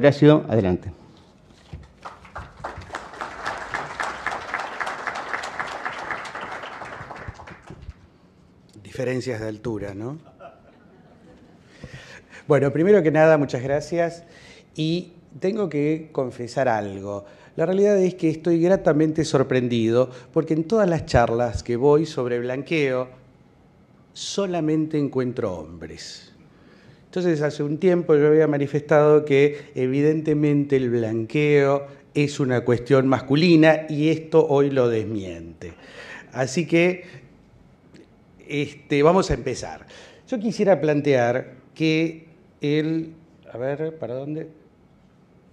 Horacio, adelante. Diferencias de altura, ¿no? Bueno, primero que nada, muchas gracias y tengo que confesar algo. La realidad es que estoy gratamente sorprendido porque en todas las charlas que voy sobre blanqueo solamente encuentro hombres. Entonces, hace un tiempo yo había manifestado que evidentemente el blanqueo es una cuestión masculina y esto hoy lo desmiente. Así que este, vamos a empezar. Yo quisiera plantear que el... A ver, ¿para dónde?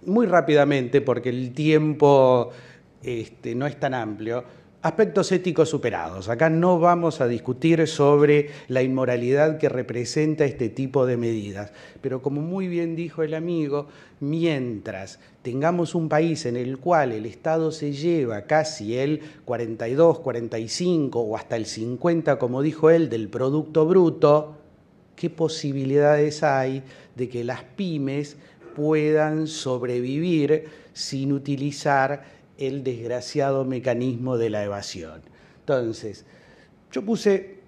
Muy rápidamente, porque el tiempo este, no es tan amplio aspectos éticos superados. Acá no vamos a discutir sobre la inmoralidad que representa este tipo de medidas. Pero como muy bien dijo el amigo, mientras tengamos un país en el cual el Estado se lleva casi el 42, 45 o hasta el 50, como dijo él, del Producto Bruto, ¿qué posibilidades hay de que las pymes puedan sobrevivir sin utilizar el desgraciado mecanismo de la evasión. Entonces, yo puse,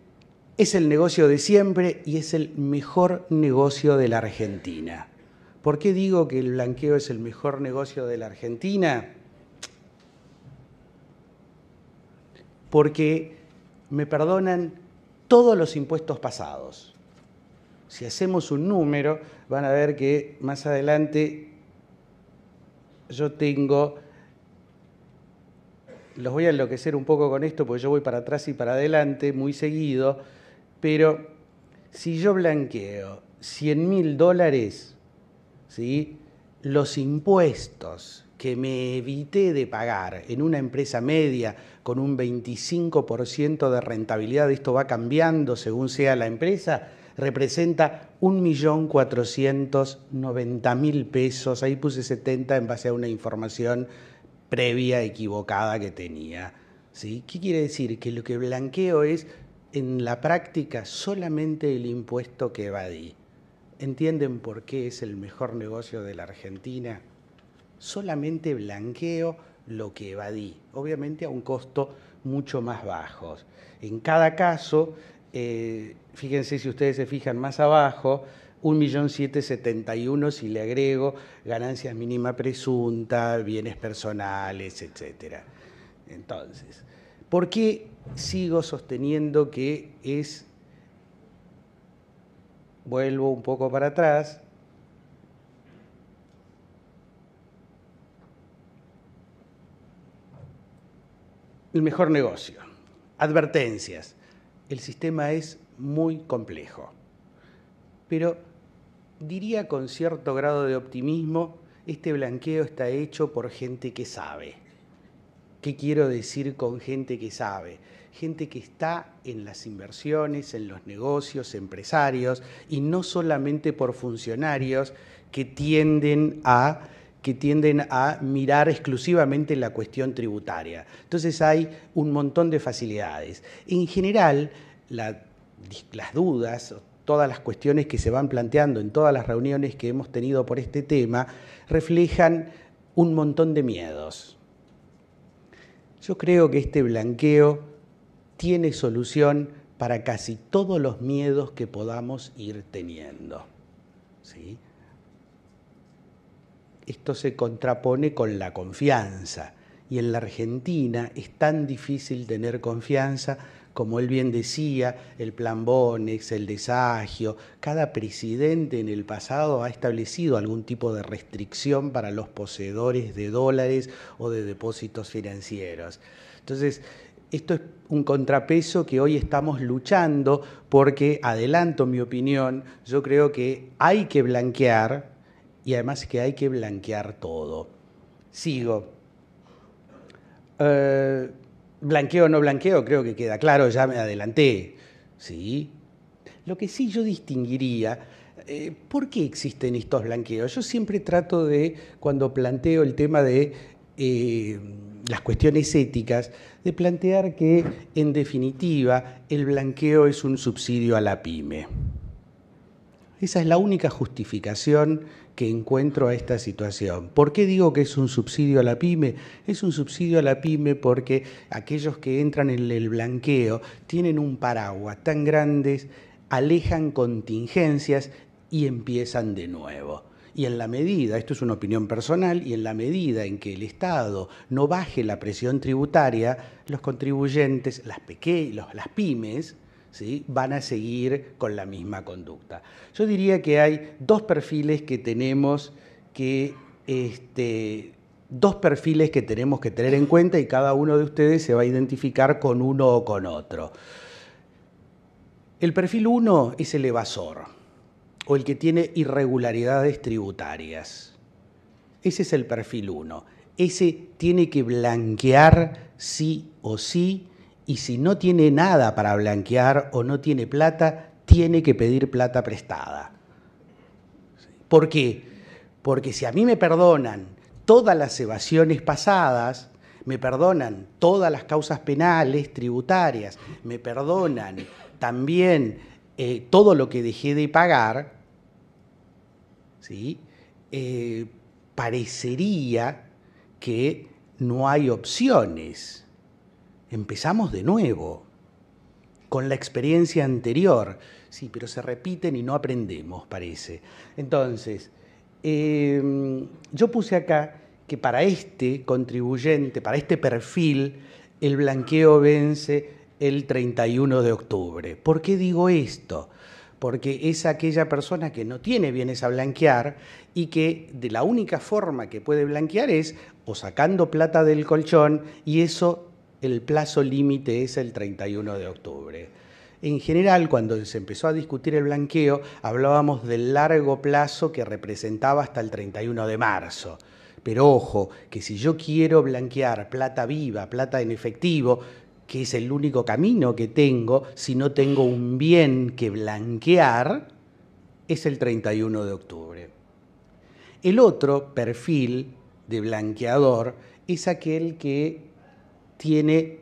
es el negocio de siempre y es el mejor negocio de la Argentina. ¿Por qué digo que el blanqueo es el mejor negocio de la Argentina? Porque me perdonan todos los impuestos pasados. Si hacemos un número, van a ver que más adelante yo tengo los voy a enloquecer un poco con esto, porque yo voy para atrás y para adelante muy seguido, pero si yo blanqueo 100 mil dólares, ¿sí? los impuestos que me evité de pagar en una empresa media con un 25% de rentabilidad, esto va cambiando según sea la empresa, representa 1.490.000 pesos, ahí puse 70 en base a una información previa equivocada que tenía. ¿sí? ¿Qué quiere decir? Que lo que blanqueo es en la práctica solamente el impuesto que evadí. ¿Entienden por qué es el mejor negocio de la Argentina? Solamente blanqueo lo que evadí, obviamente a un costo mucho más bajo. En cada caso, eh, fíjense si ustedes se fijan más abajo, 1.771.000 si le agrego ganancias mínima presunta, bienes personales, etc. Entonces, ¿por qué sigo sosteniendo que es, vuelvo un poco para atrás, el mejor negocio? Advertencias. El sistema es muy complejo, pero diría con cierto grado de optimismo, este blanqueo está hecho por gente que sabe. ¿Qué quiero decir con gente que sabe? Gente que está en las inversiones, en los negocios, empresarios, y no solamente por funcionarios que tienden a que tienden a mirar exclusivamente la cuestión tributaria. Entonces hay un montón de facilidades. En general, las dudas todas las cuestiones que se van planteando en todas las reuniones que hemos tenido por este tema, reflejan un montón de miedos. Yo creo que este blanqueo tiene solución para casi todos los miedos que podamos ir teniendo. ¿sí? Esto se contrapone con la confianza y en la Argentina es tan difícil tener confianza como él bien decía, el plan Bonex, el desagio, cada presidente en el pasado ha establecido algún tipo de restricción para los poseedores de dólares o de depósitos financieros. Entonces, esto es un contrapeso que hoy estamos luchando porque, adelanto mi opinión, yo creo que hay que blanquear y además que hay que blanquear todo. Sigo. Eh, Blanqueo o no blanqueo, creo que queda claro, ya me adelanté. ¿Sí? Lo que sí yo distinguiría, eh, ¿por qué existen estos blanqueos? Yo siempre trato de, cuando planteo el tema de eh, las cuestiones éticas, de plantear que, en definitiva, el blanqueo es un subsidio a la pyme. Esa es la única justificación que encuentro a esta situación. ¿Por qué digo que es un subsidio a la pyme? Es un subsidio a la pyme porque aquellos que entran en el blanqueo tienen un paraguas tan grande, alejan contingencias y empiezan de nuevo. Y en la medida, esto es una opinión personal, y en la medida en que el Estado no baje la presión tributaria, los contribuyentes, las las pymes, van a seguir con la misma conducta. Yo diría que hay dos perfiles que tenemos que... Este, dos perfiles que tenemos que tener en cuenta y cada uno de ustedes se va a identificar con uno o con otro. El perfil 1 es el evasor o el que tiene irregularidades tributarias. Ese es el perfil 1. Ese tiene que blanquear sí o sí y si no tiene nada para blanquear o no tiene plata, tiene que pedir plata prestada. ¿Por qué? Porque si a mí me perdonan todas las evasiones pasadas, me perdonan todas las causas penales, tributarias, me perdonan también eh, todo lo que dejé de pagar, ¿sí? Eh, parecería que no hay opciones empezamos de nuevo, con la experiencia anterior. Sí, pero se repiten y no aprendemos, parece. Entonces, em, yo puse acá que para este contribuyente, para este perfil, el blanqueo vence el 31 de octubre. ¿Por qué digo esto? Porque es aquella persona que no tiene bienes a blanquear y que de la única forma que puede blanquear es o sacando plata del colchón y eso el plazo límite es el 31 de octubre. En general, cuando se empezó a discutir el blanqueo, hablábamos del largo plazo que representaba hasta el 31 de marzo. Pero ojo, que si yo quiero blanquear plata viva, plata en efectivo, que es el único camino que tengo, si no tengo un bien que blanquear, es el 31 de octubre. El otro perfil de blanqueador es aquel que tiene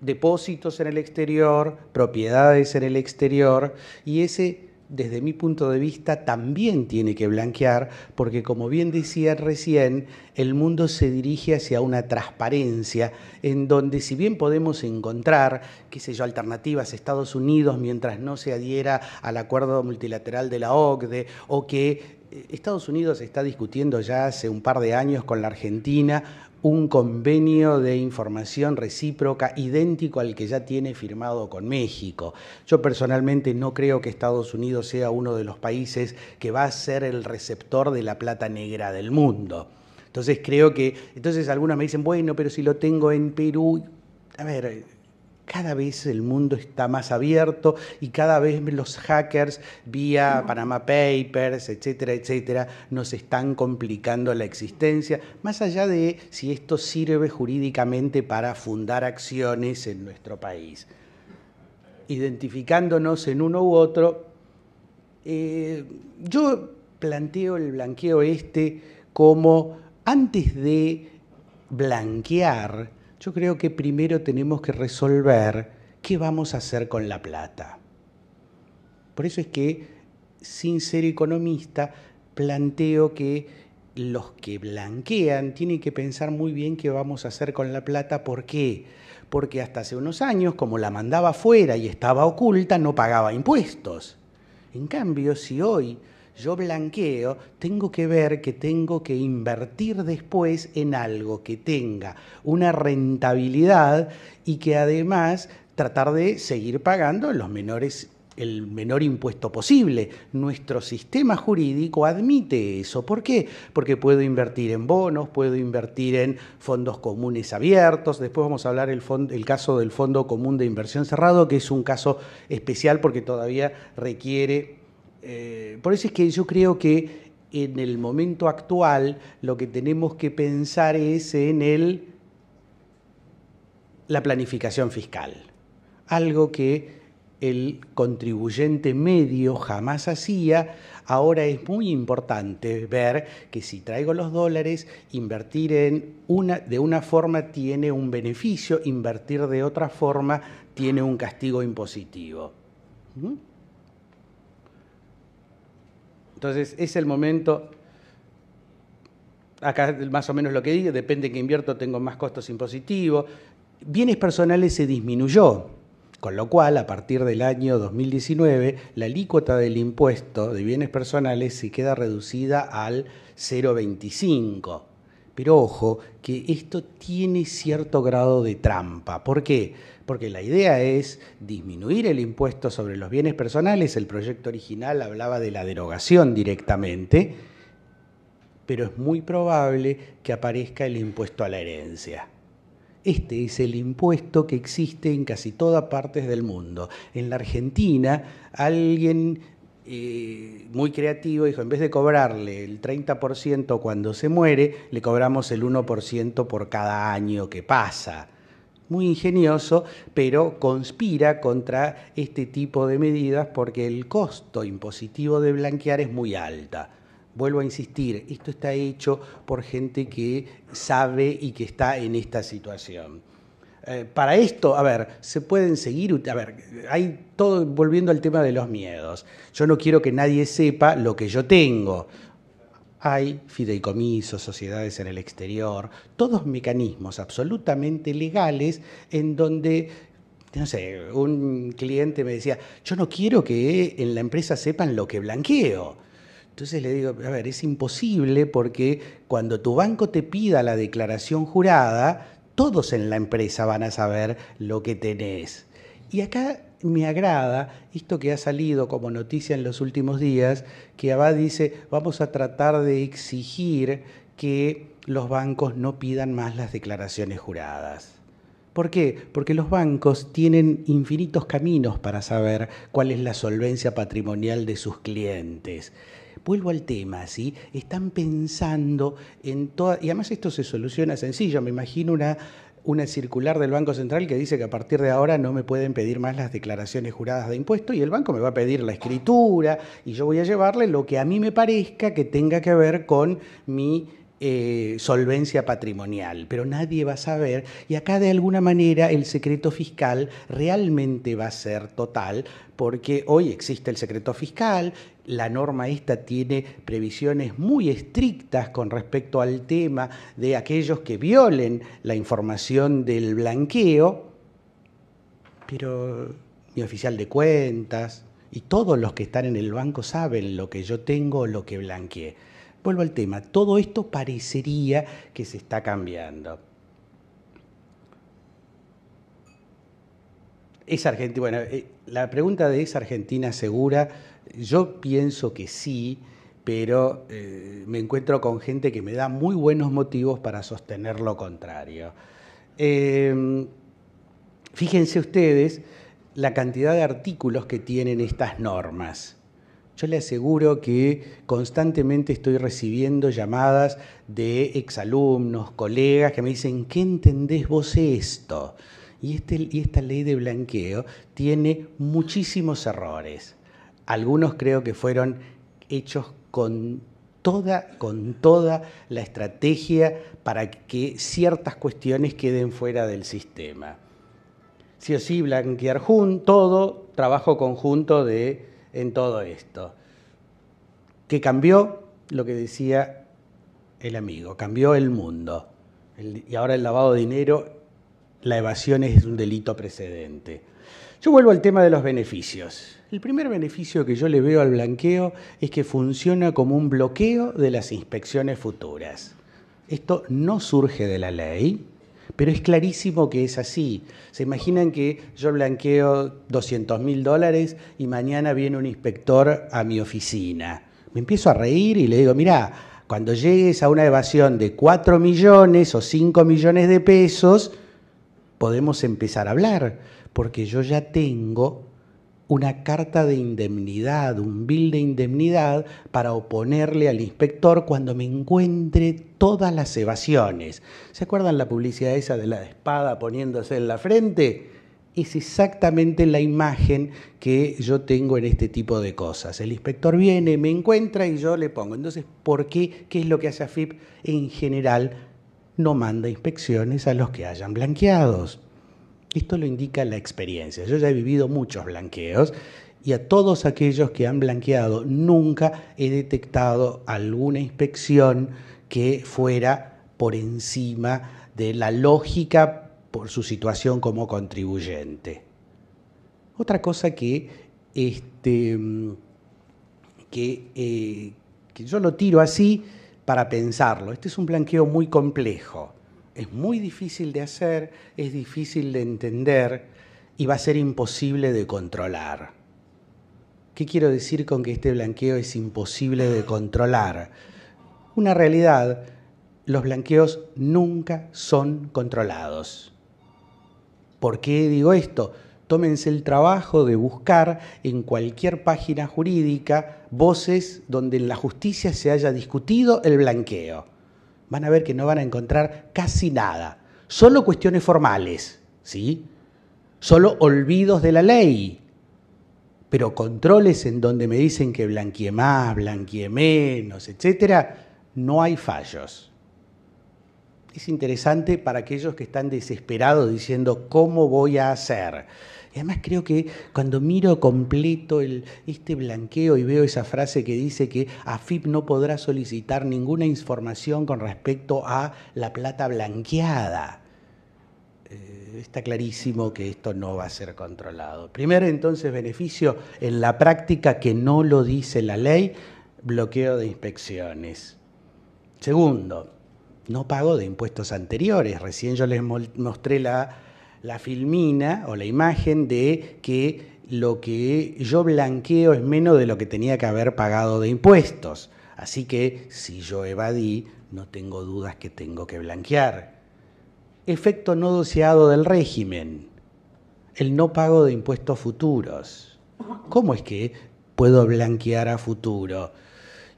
depósitos en el exterior, propiedades en el exterior, y ese, desde mi punto de vista, también tiene que blanquear, porque como bien decía recién, el mundo se dirige hacia una transparencia, en donde si bien podemos encontrar, qué sé yo, alternativas Estados Unidos mientras no se adhiera al acuerdo multilateral de la OCDE, o que eh, Estados Unidos está discutiendo ya hace un par de años con la Argentina un convenio de información recíproca idéntico al que ya tiene firmado con México. Yo personalmente no creo que Estados Unidos sea uno de los países que va a ser el receptor de la plata negra del mundo. Entonces creo que, entonces algunos me dicen, bueno, pero si lo tengo en Perú, a ver, cada vez el mundo está más abierto y cada vez los hackers vía Panama Papers, etcétera, etcétera, nos están complicando la existencia, más allá de si esto sirve jurídicamente para fundar acciones en nuestro país. Identificándonos en uno u otro, eh, yo planteo el blanqueo este como antes de blanquear, yo creo que primero tenemos que resolver qué vamos a hacer con la plata. Por eso es que, sin ser economista, planteo que los que blanquean tienen que pensar muy bien qué vamos a hacer con la plata. ¿Por qué? Porque hasta hace unos años, como la mandaba fuera y estaba oculta, no pagaba impuestos. En cambio, si hoy yo blanqueo, tengo que ver que tengo que invertir después en algo que tenga una rentabilidad y que además tratar de seguir pagando los menores el menor impuesto posible. Nuestro sistema jurídico admite eso. ¿Por qué? Porque puedo invertir en bonos, puedo invertir en fondos comunes abiertos. Después vamos a hablar el, caso del Fondo Común de Inversión Cerrado, que es un caso especial porque todavía requiere eh, por eso es que yo creo que en el momento actual lo que tenemos que pensar es en el, la planificación fiscal, algo que el contribuyente medio jamás hacía, ahora es muy importante ver que si traigo los dólares, invertir en una, de una forma tiene un beneficio, invertir de otra forma tiene un castigo impositivo. ¿Mm? Entonces es el momento, acá más o menos lo que digo, depende de que invierto, tengo más costos impositivos. Bienes personales se disminuyó, con lo cual a partir del año 2019 la alícuota del impuesto de bienes personales se queda reducida al 0,25 pero ojo, que esto tiene cierto grado de trampa. ¿Por qué? Porque la idea es disminuir el impuesto sobre los bienes personales. El proyecto original hablaba de la derogación directamente, pero es muy probable que aparezca el impuesto a la herencia. Este es el impuesto que existe en casi todas partes del mundo. En la Argentina, alguien muy creativo, dijo, en vez de cobrarle el 30% cuando se muere, le cobramos el 1% por cada año que pasa. Muy ingenioso, pero conspira contra este tipo de medidas porque el costo impositivo de blanquear es muy alta. Vuelvo a insistir, esto está hecho por gente que sabe y que está en esta situación. Eh, para esto, a ver, se pueden seguir, a ver, hay todo, volviendo al tema de los miedos. Yo no quiero que nadie sepa lo que yo tengo. Hay fideicomisos, sociedades en el exterior, todos mecanismos absolutamente legales en donde no sé, un cliente me decía, yo no quiero que en la empresa sepan lo que blanqueo. Entonces le digo, a ver, es imposible porque cuando tu banco te pida la declaración jurada, todos en la empresa van a saber lo que tenés. Y acá me agrada esto que ha salido como noticia en los últimos días, que Abad dice, vamos a tratar de exigir que los bancos no pidan más las declaraciones juradas. ¿Por qué? Porque los bancos tienen infinitos caminos para saber cuál es la solvencia patrimonial de sus clientes vuelvo al tema, ¿sí? Están pensando en toda... Y además esto se soluciona sencillo, me imagino una una circular del Banco Central que dice que a partir de ahora no me pueden pedir más las declaraciones juradas de impuestos y el banco me va a pedir la escritura y yo voy a llevarle lo que a mí me parezca que tenga que ver con mi eh, solvencia patrimonial, pero nadie va a saber y acá de alguna manera el secreto fiscal realmente va a ser total porque hoy existe el secreto fiscal, la norma esta tiene previsiones muy estrictas con respecto al tema de aquellos que violen la información del blanqueo, pero mi oficial de cuentas y todos los que están en el banco saben lo que yo tengo, o lo que blanqueé. Vuelvo al tema, todo esto parecería que se está cambiando. Eh, la pregunta de ¿es Argentina segura? Yo pienso que sí, pero eh, me encuentro con gente que me da muy buenos motivos para sostener lo contrario. Em, fíjense ustedes la cantidad de artículos que tienen estas normas. Yo le aseguro que constantemente estoy recibiendo llamadas de exalumnos, colegas que me dicen, ¿qué entendés vos esto? Este, y, esta ley de blanqueo tiene muchísimos errores. Algunos creo que fueron hechos con toda, con toda la estrategia para que ciertas cuestiones queden fuera del sistema. Sí o sí, blanquear junto, todo trabajo conjunto de en todo esto. Que cambió lo que decía el amigo, cambió el mundo. y ahora el lavado de dinero, la evasión es un delito precedente. Yo vuelvo al tema de los beneficios. El primer beneficio que yo le veo al blanqueo es que funciona como un bloqueo de las inspecciones futuras. Esto no surge de la ley, pero es clarísimo que es así. Se imaginan que yo blanqueo 200 mil dólares y mañana viene un inspector a mi oficina. Me empiezo a reír y le digo, mira, cuando llegues a una evasión de 4 millones o 5 millones de pesos, podemos empezar a hablar, porque yo ya tengo una carta de indemnidad, un bill de indemnidad para oponerle al inspector cuando me encuentre todas las evasiones. ¿Se acuerdan la publicidad esa de la espada poniéndose en la frente? Es exactamente la imagen que yo tengo en este tipo de cosas. El inspector viene, me encuentra y yo le pongo. Entonces, ¿por qué? ¿Qué es lo que hace FIP en general? No manda inspecciones a los que hayan blanqueados. Esto lo indica la experiencia. Yo ya he vivido muchos blanqueos y a todos aquellos que han blanqueado nunca he detectado alguna inspección que fuera por encima de la lógica por su situación como contribuyente. Otra cosa que, este, mm, eh, que, yo lo tiro así para pensarlo, este es un blanqueo muy complejo es muy difícil de hacer, es difícil de entender y va a ser imposible de controlar. ¿Qué quiero decir con que este blanqueo es imposible de controlar? Una realidad, los blanqueos nunca son controlados. ¿Por qué digo esto? Tómense el trabajo de buscar en cualquier página jurídica voces donde en la justicia se haya discutido el blanqueo van a ver que no van a encontrar casi nada. Solo cuestiones formales, ¿sí? Solo olvidos de la ley. Pero controles en donde me dicen que blanqueé más, blanqueé menos, etcétera, no hay fallos. Es interesante para aquellos que están desesperados diciendo, ¿cómo voy a hacer? Y además creo que cuando miro completo este blanqueo y veo esa frase que dice que AFIP no podrá solicitar ninguna información con respecto a la plata blanqueada. Eh, está clarísimo que esto no va a ser controlado. Primero entonces beneficio en la práctica que no lo dice la ley, bloqueo de inspecciones. Segundo, no pago de impuestos anteriores. Recién yo les mostré la la filmina o la imagen de que lo que yo blanqueo es menos de lo que tenía que haber pagado de impuestos. Así que si yo evadí, no tengo dudas que tengo que blanquear. Efecto no deseado del régimen. El no pago de impuestos futuros. ¿Cómo es que puedo blanquear a futuro?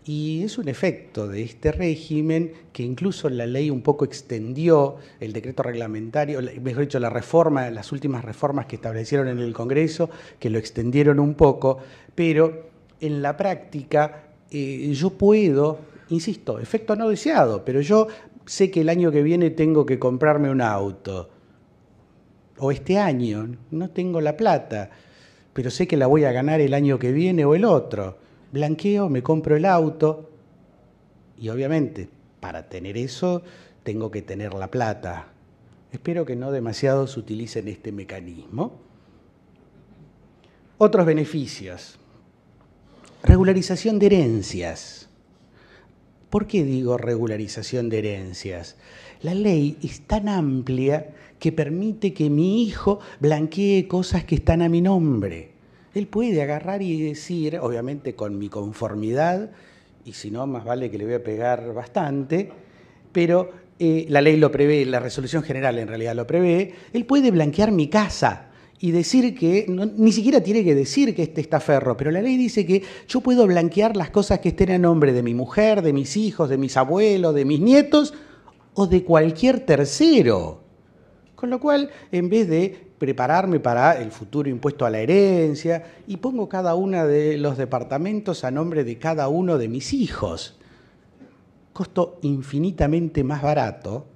Y es un efecto de este régimen que incluso la ley un poco extendió el decreto reglamentario, mejor dicho, la reforma, las últimas reformas que establecieron en el Congreso, que lo extendieron un poco, pero en la práctica eh, yo puedo, insisto, efecto no deseado, pero yo sé que el año que viene tengo que comprarme un auto, o este año no tengo la plata, pero sé que la voy a ganar el año que viene o el otro blanqueo, me compro el auto y obviamente para tener eso tengo que tener la plata. Espero que no demasiados utilicen este mecanismo. Otros beneficios. Regularización de herencias. ¿Por qué digo regularización de herencias? La ley es tan amplia que permite que mi hijo blanquee cosas que están a mi nombre él puede agarrar y decir, obviamente con mi conformidad, y si no, más vale que le voy a pegar bastante, pero eh, la ley lo prevé, la resolución general en realidad lo prevé, él puede blanquear mi casa y decir que, ni siquiera tiene que decir que este está ferro, pero la ley dice que yo puedo blanquear las cosas que estén a nombre de mi mujer, de mis hijos, de mis abuelos, de mis nietos o de cualquier tercero. Con lo cual, en vez de prepararme para el futuro impuesto a la herencia y pongo cada uno de los departamentos a nombre de cada uno de mis hijos. Costo infinitamente más barato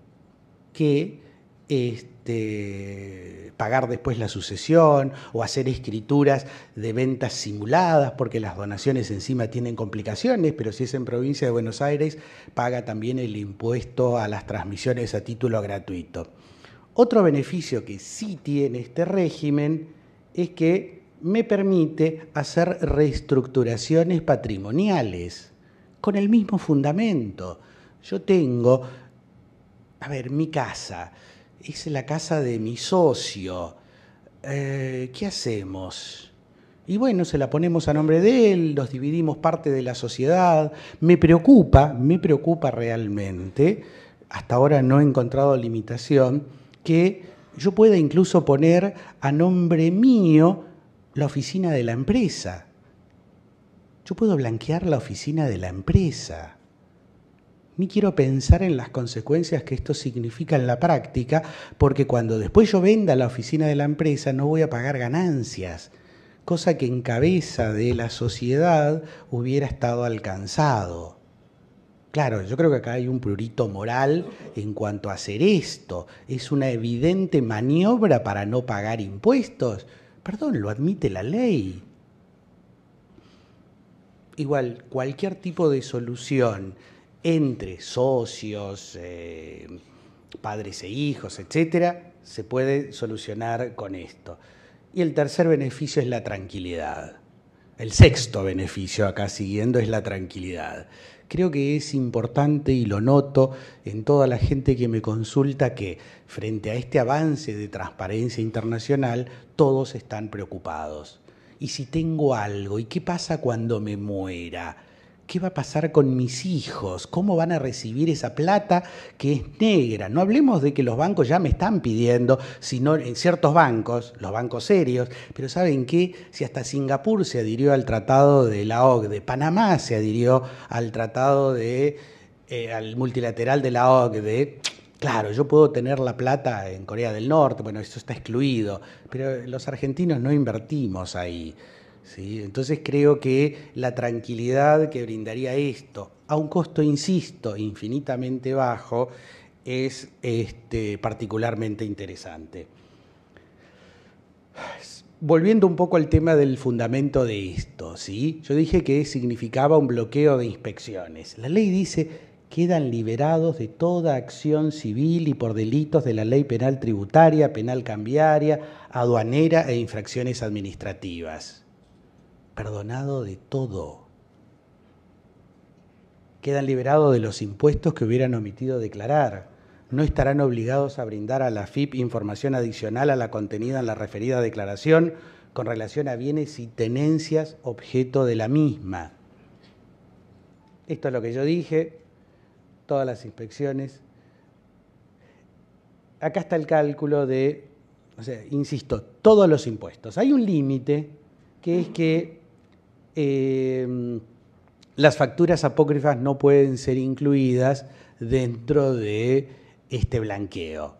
que este, pagar después la sucesión o hacer escrituras de ventas simuladas, porque las donaciones encima tienen complicaciones, pero si es en provincia de Buenos Aires, paga también el impuesto a las transmisiones a título gratuito. Otro beneficio que sí tiene este régimen es que me permite hacer reestructuraciones patrimoniales con el mismo fundamento. Yo tengo, a ver, mi casa, es la casa de mi socio, eh, ¿qué hacemos? Y bueno, se la ponemos a nombre de él, los dividimos parte de la sociedad. Me preocupa, me preocupa realmente, hasta ahora no he encontrado limitación, que yo pueda incluso poner a nombre mío la oficina de la empresa. Yo puedo blanquear la oficina de la empresa. Ni quiero pensar en las consecuencias que esto significa en la práctica, porque cuando después yo venda la oficina de la empresa no voy a pagar ganancias, cosa que en cabeza de la sociedad hubiera estado alcanzado. Claro, yo creo que acá hay un prurito moral en cuanto a hacer esto. Es una evidente maniobra para no pagar impuestos. Perdón, lo admite la ley. Igual, cualquier tipo de solución entre socios, eh, padres e hijos, etcétera, se puede solucionar con esto. Y el tercer beneficio es la tranquilidad. El sexto beneficio acá siguiendo es la tranquilidad. Creo que es importante y lo noto en toda la gente que me consulta que frente a este avance de transparencia internacional todos están preocupados. ¿Y si tengo algo? ¿Y qué pasa cuando me muera? ¿Qué va a pasar con mis hijos? ¿Cómo van a recibir esa plata que es negra? No hablemos de que los bancos ya me están pidiendo, sino en ciertos bancos, los bancos serios, pero ¿saben qué? Si hasta Singapur se adhirió al tratado de la OCDE, Panamá se adhirió al tratado de, eh, al multilateral de la OCDE, Claro, yo puedo tener la plata en Corea del Norte, bueno, eso está excluido, pero los argentinos no invertimos ahí. Entonces creo que la tranquilidad que brindaría esto, a un costo, insisto, infinitamente bajo, es este, particularmente interesante. Volviendo un poco al tema del fundamento de esto, ¿sí? yo dije que significaba un bloqueo de inspecciones. La ley dice quedan liberados de toda acción civil y por delitos de la ley penal tributaria, penal cambiaria, aduanera e infracciones administrativas perdonado de todo. Quedan liberados de los impuestos que hubieran omitido declarar. No estarán obligados a brindar a la FIP información adicional a la contenida en la referida declaración con relación a bienes y tenencias objeto de la misma. Esto es lo que yo dije, todas las inspecciones. Acá está el cálculo de, o sea, insisto, todos los impuestos. Hay un límite que es que Em, las facturas apócrifas no pueden ser incluidas dentro de este blanqueo.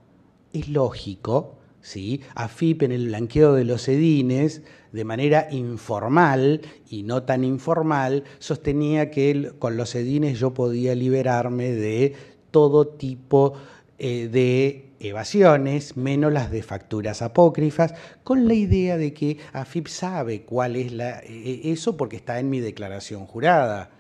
Es lógico, ¿sí? AFIP en el blanqueo de los edines, de manera informal y no tan informal, sostenía que con los edines yo podía liberarme de todo tipo eh, de evasiones, menos las de facturas apócrifas, con la idea de que AFIP sabe cuál es e, e, eso porque está en mi declaración jurada.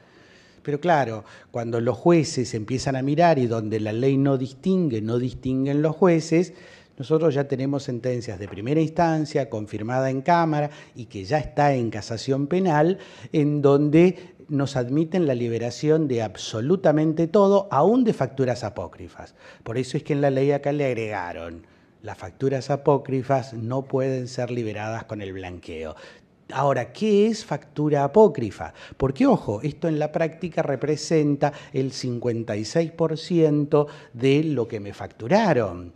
Pero claro, cuando los jueces empiezan a mirar y donde la ley no distingue, no distinguen los jueces, nosotros ya tenemos sentencias de primera instancia, confirmada en Cámara y que ya está en casación penal, en donde nos admiten la liberación de absolutamente todo, aún de facturas apócrifas. Por eso es que en la ley acá le agregaron, las facturas apócrifas no pueden ser liberadas con el blanqueo. Ahora, ¿qué es factura apócrifa? Porque, ojo, esto en la práctica representa el 56% de lo que me facturaron.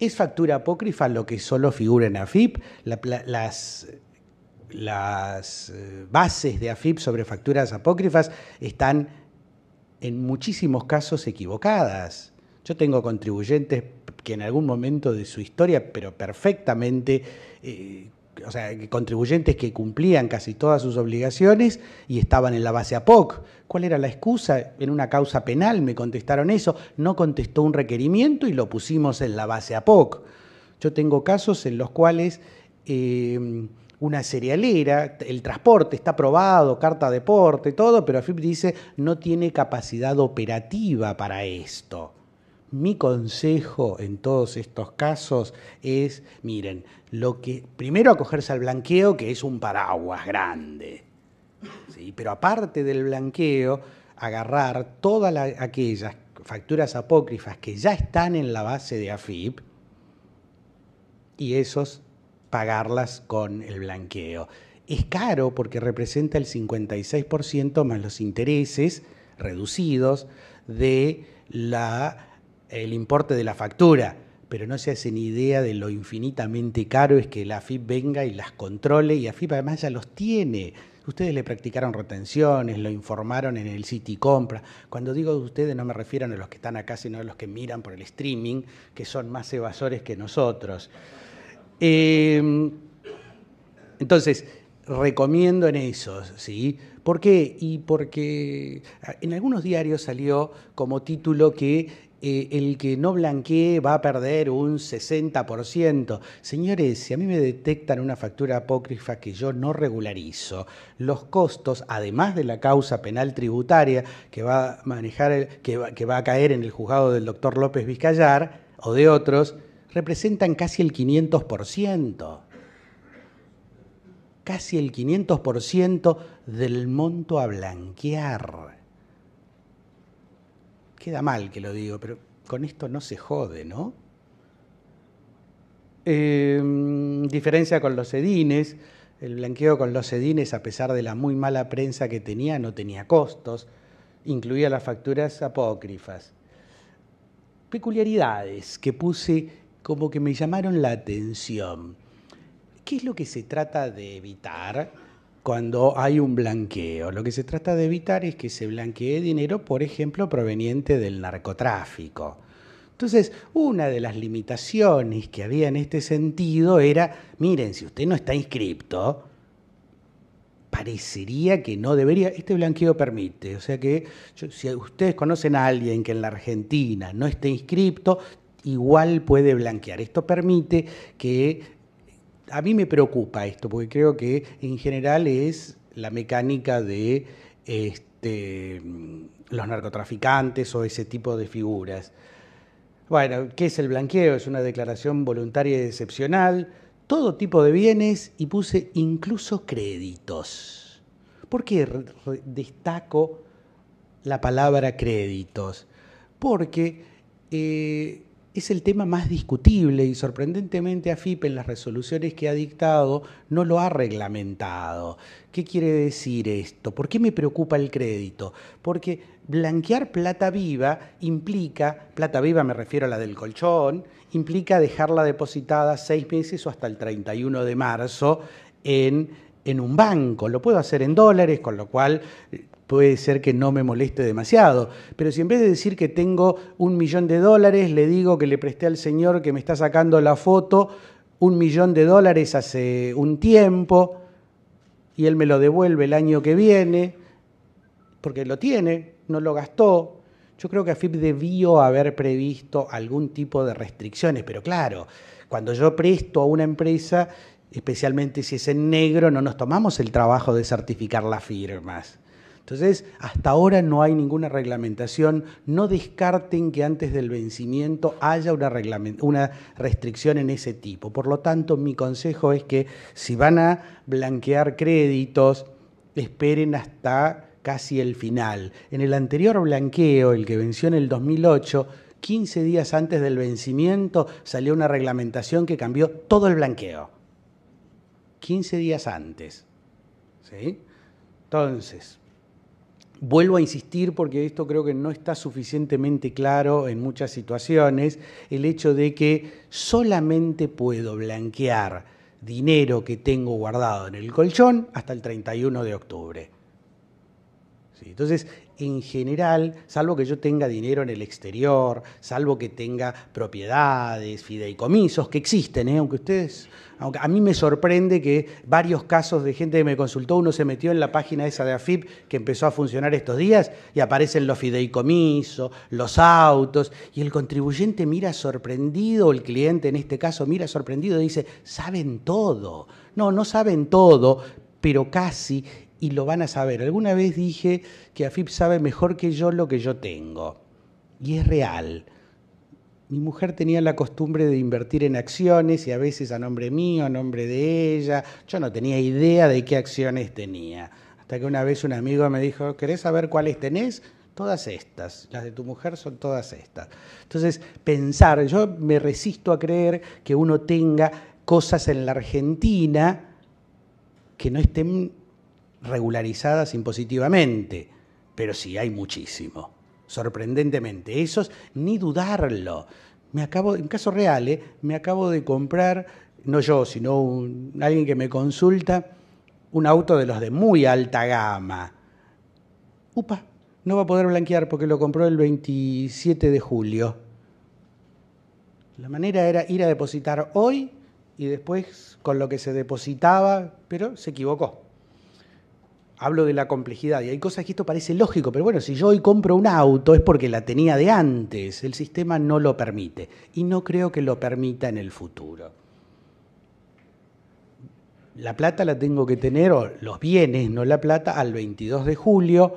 ¿Es factura apócrifa lo que solo figura en AFIP? las las eh, bases de AFIP sobre facturas apócrifas están en muchísimos casos equivocadas. Yo tengo contribuyentes que en algún momento de su historia, pero perfectamente, eh, o sea, contribuyentes que cumplían casi todas sus obligaciones y estaban en la base APOC. ¿Cuál era la excusa? En una causa penal me contestaron eso, no contestó un requerimiento y lo pusimos en la base APOC. Yo tengo casos en los cuales... Eh, una cerealera, el transporte está aprobado, carta de porte, todo, pero AFIP dice no tiene capacidad operativa para esto. Mi consejo en todos estos casos es, miren, lo que primero acogerse al blanqueo, que es un paraguas grande. ¿sí? Pero aparte del blanqueo, agarrar todas aquellas facturas apócrifas que ya están en la base de AFIP y esos pagarlas con el blanqueo. Es caro porque representa el 56% más los intereses reducidos de el importe de la factura, pero no se hace ni idea de lo infinitamente caro es que la AFIP venga y las controle y AFIP además ya los tiene. Ustedes le practicaron retenciones, lo informaron en el City Compra. Cuando digo de ustedes no me refiero a los que están acá, sino a los que miran por el streaming, que son más evasores que nosotros. Eh, entonces, recomiendo en eso, ¿sí? ¿Por qué? Y porque ah, en algunos diarios salió como título que eh, el que no blanquee va a perder un 60%. Señores, si a mí me detectan una factura apócrifa que yo no regularizo, los costos, además de la causa penal tributaria que va a manejar, que, va, que va a caer en el juzgado del doctor López Vizcayar o de otros, representan casi el 500%, casi el 500% del monto a blanquear. Queda mal que lo digo, pero con esto no se jode, ¿no? Em, diferencia con los sedines, el blanqueo con los edines, a pesar de la muy mala prensa que tenía, no tenía costos, incluía las facturas apócrifas. Peculiaridades que puse como que me llamaron la atención. ¿Qué es lo que se trata de evitar cuando hay un blanqueo? Lo que se trata de evitar es que se blanquee dinero, por ejemplo, proveniente del narcotráfico. Entonces, una de las limitaciones que había en este sentido era, miren, si usted no está inscripto, parecería que no debería, este blanqueo permite, o sea que si ustedes conocen a alguien que en la Argentina no esté inscripto, igual puede blanquear. Esto permite que... A mí me preocupa esto, porque creo que en general es la mecánica de este, los narcotraficantes o ese tipo de figuras. Bueno, ¿qué es el blanqueo? Es una declaración voluntaria y excepcional, todo tipo de bienes y puse incluso créditos. ¿Por qué destaco la palabra créditos? Porque eh, es el tema más discutible y sorprendentemente AFIP en las resoluciones que ha dictado no lo ha reglamentado. ¿Qué quiere decir esto? ¿Por qué me preocupa el crédito? Porque blanquear plata viva implica, plata viva me refiero a la del colchón, implica dejarla depositada seis meses o hasta el 31 de marzo en en un banco, lo puedo hacer en dólares, con lo cual puede ser que no me moleste demasiado. Pero si en vez de decir que tengo un millón de dólares, le digo que le presté al señor que me está sacando la foto un millón de dólares hace un tiempo y él me lo devuelve el año que viene, porque lo tiene, no lo gastó. Yo creo que AFIP debió haber previsto algún tipo de restricciones, pero claro, cuando yo presto a una empresa, especialmente si es en negro, no nos tomamos el trabajo de certificar las firmas. Entonces, hasta ahora no hay ninguna reglamentación. No descarten que antes del vencimiento haya una, restricción en ese tipo. Por lo tanto, mi consejo es que si van a blanquear créditos, esperen hasta casi el final. En el anterior blanqueo, el que venció en el 2008, 15 días antes del vencimiento salió una reglamentación que cambió todo el blanqueo. 15 días antes. ¿Sí? Entonces, Vuelvo a insistir porque esto creo que no está suficientemente claro en muchas situaciones, el hecho de que solamente puedo blanquear dinero que tengo guardado en el colchón hasta el 31 de octubre. entonces, en general, salvo que yo tenga dinero en el exterior, salvo que tenga propiedades, fideicomisos, que existen, ¿eh? aunque ustedes, aunque a mí me sorprende que varios casos de gente que me consultó, uno se metió en la página esa de AFIP que empezó a funcionar estos días y aparecen los fideicomisos, los autos, y el contribuyente mira sorprendido, el cliente en este caso mira sorprendido y dice, saben todo. No, no saben todo, pero casi, y lo van a saber. Alguna vez dije que AFIP sabe mejor que yo lo que yo tengo. Y es real. Mi mujer tenía la costumbre de invertir en acciones y a veces a nombre mío, a nombre de ella. Yo no tenía idea de qué acciones tenía. Hasta que una vez un amigo me dijo, ¿querés saber cuáles tenés? todas estas, las de tu mujer son todas estas. Entonces, pensar, yo me resisto a creer que uno tenga cosas en la Argentina que no estén regularizadas impositivamente, pero sí hay muchísimo, sorprendentemente. Esos, ni dudarlo. Me acabo, en caso real, me acabo de comprar, no yo, sino un, alguien que me consulta, un auto de los de muy alta gama. Upa, no va a poder blanquear porque lo compró el 27 de julio. La manera era ir a depositar hoy y después con lo que se depositaba, pero se equivocó hablo de la complejidad y hay cosas que esto parece lógico, pero bueno, si yo hoy compro un auto es porque la tenía de antes, el sistema no lo permite y no creo que lo permita en el futuro. La plata la tengo que tener, o los bienes, no la plata, al 22 de julio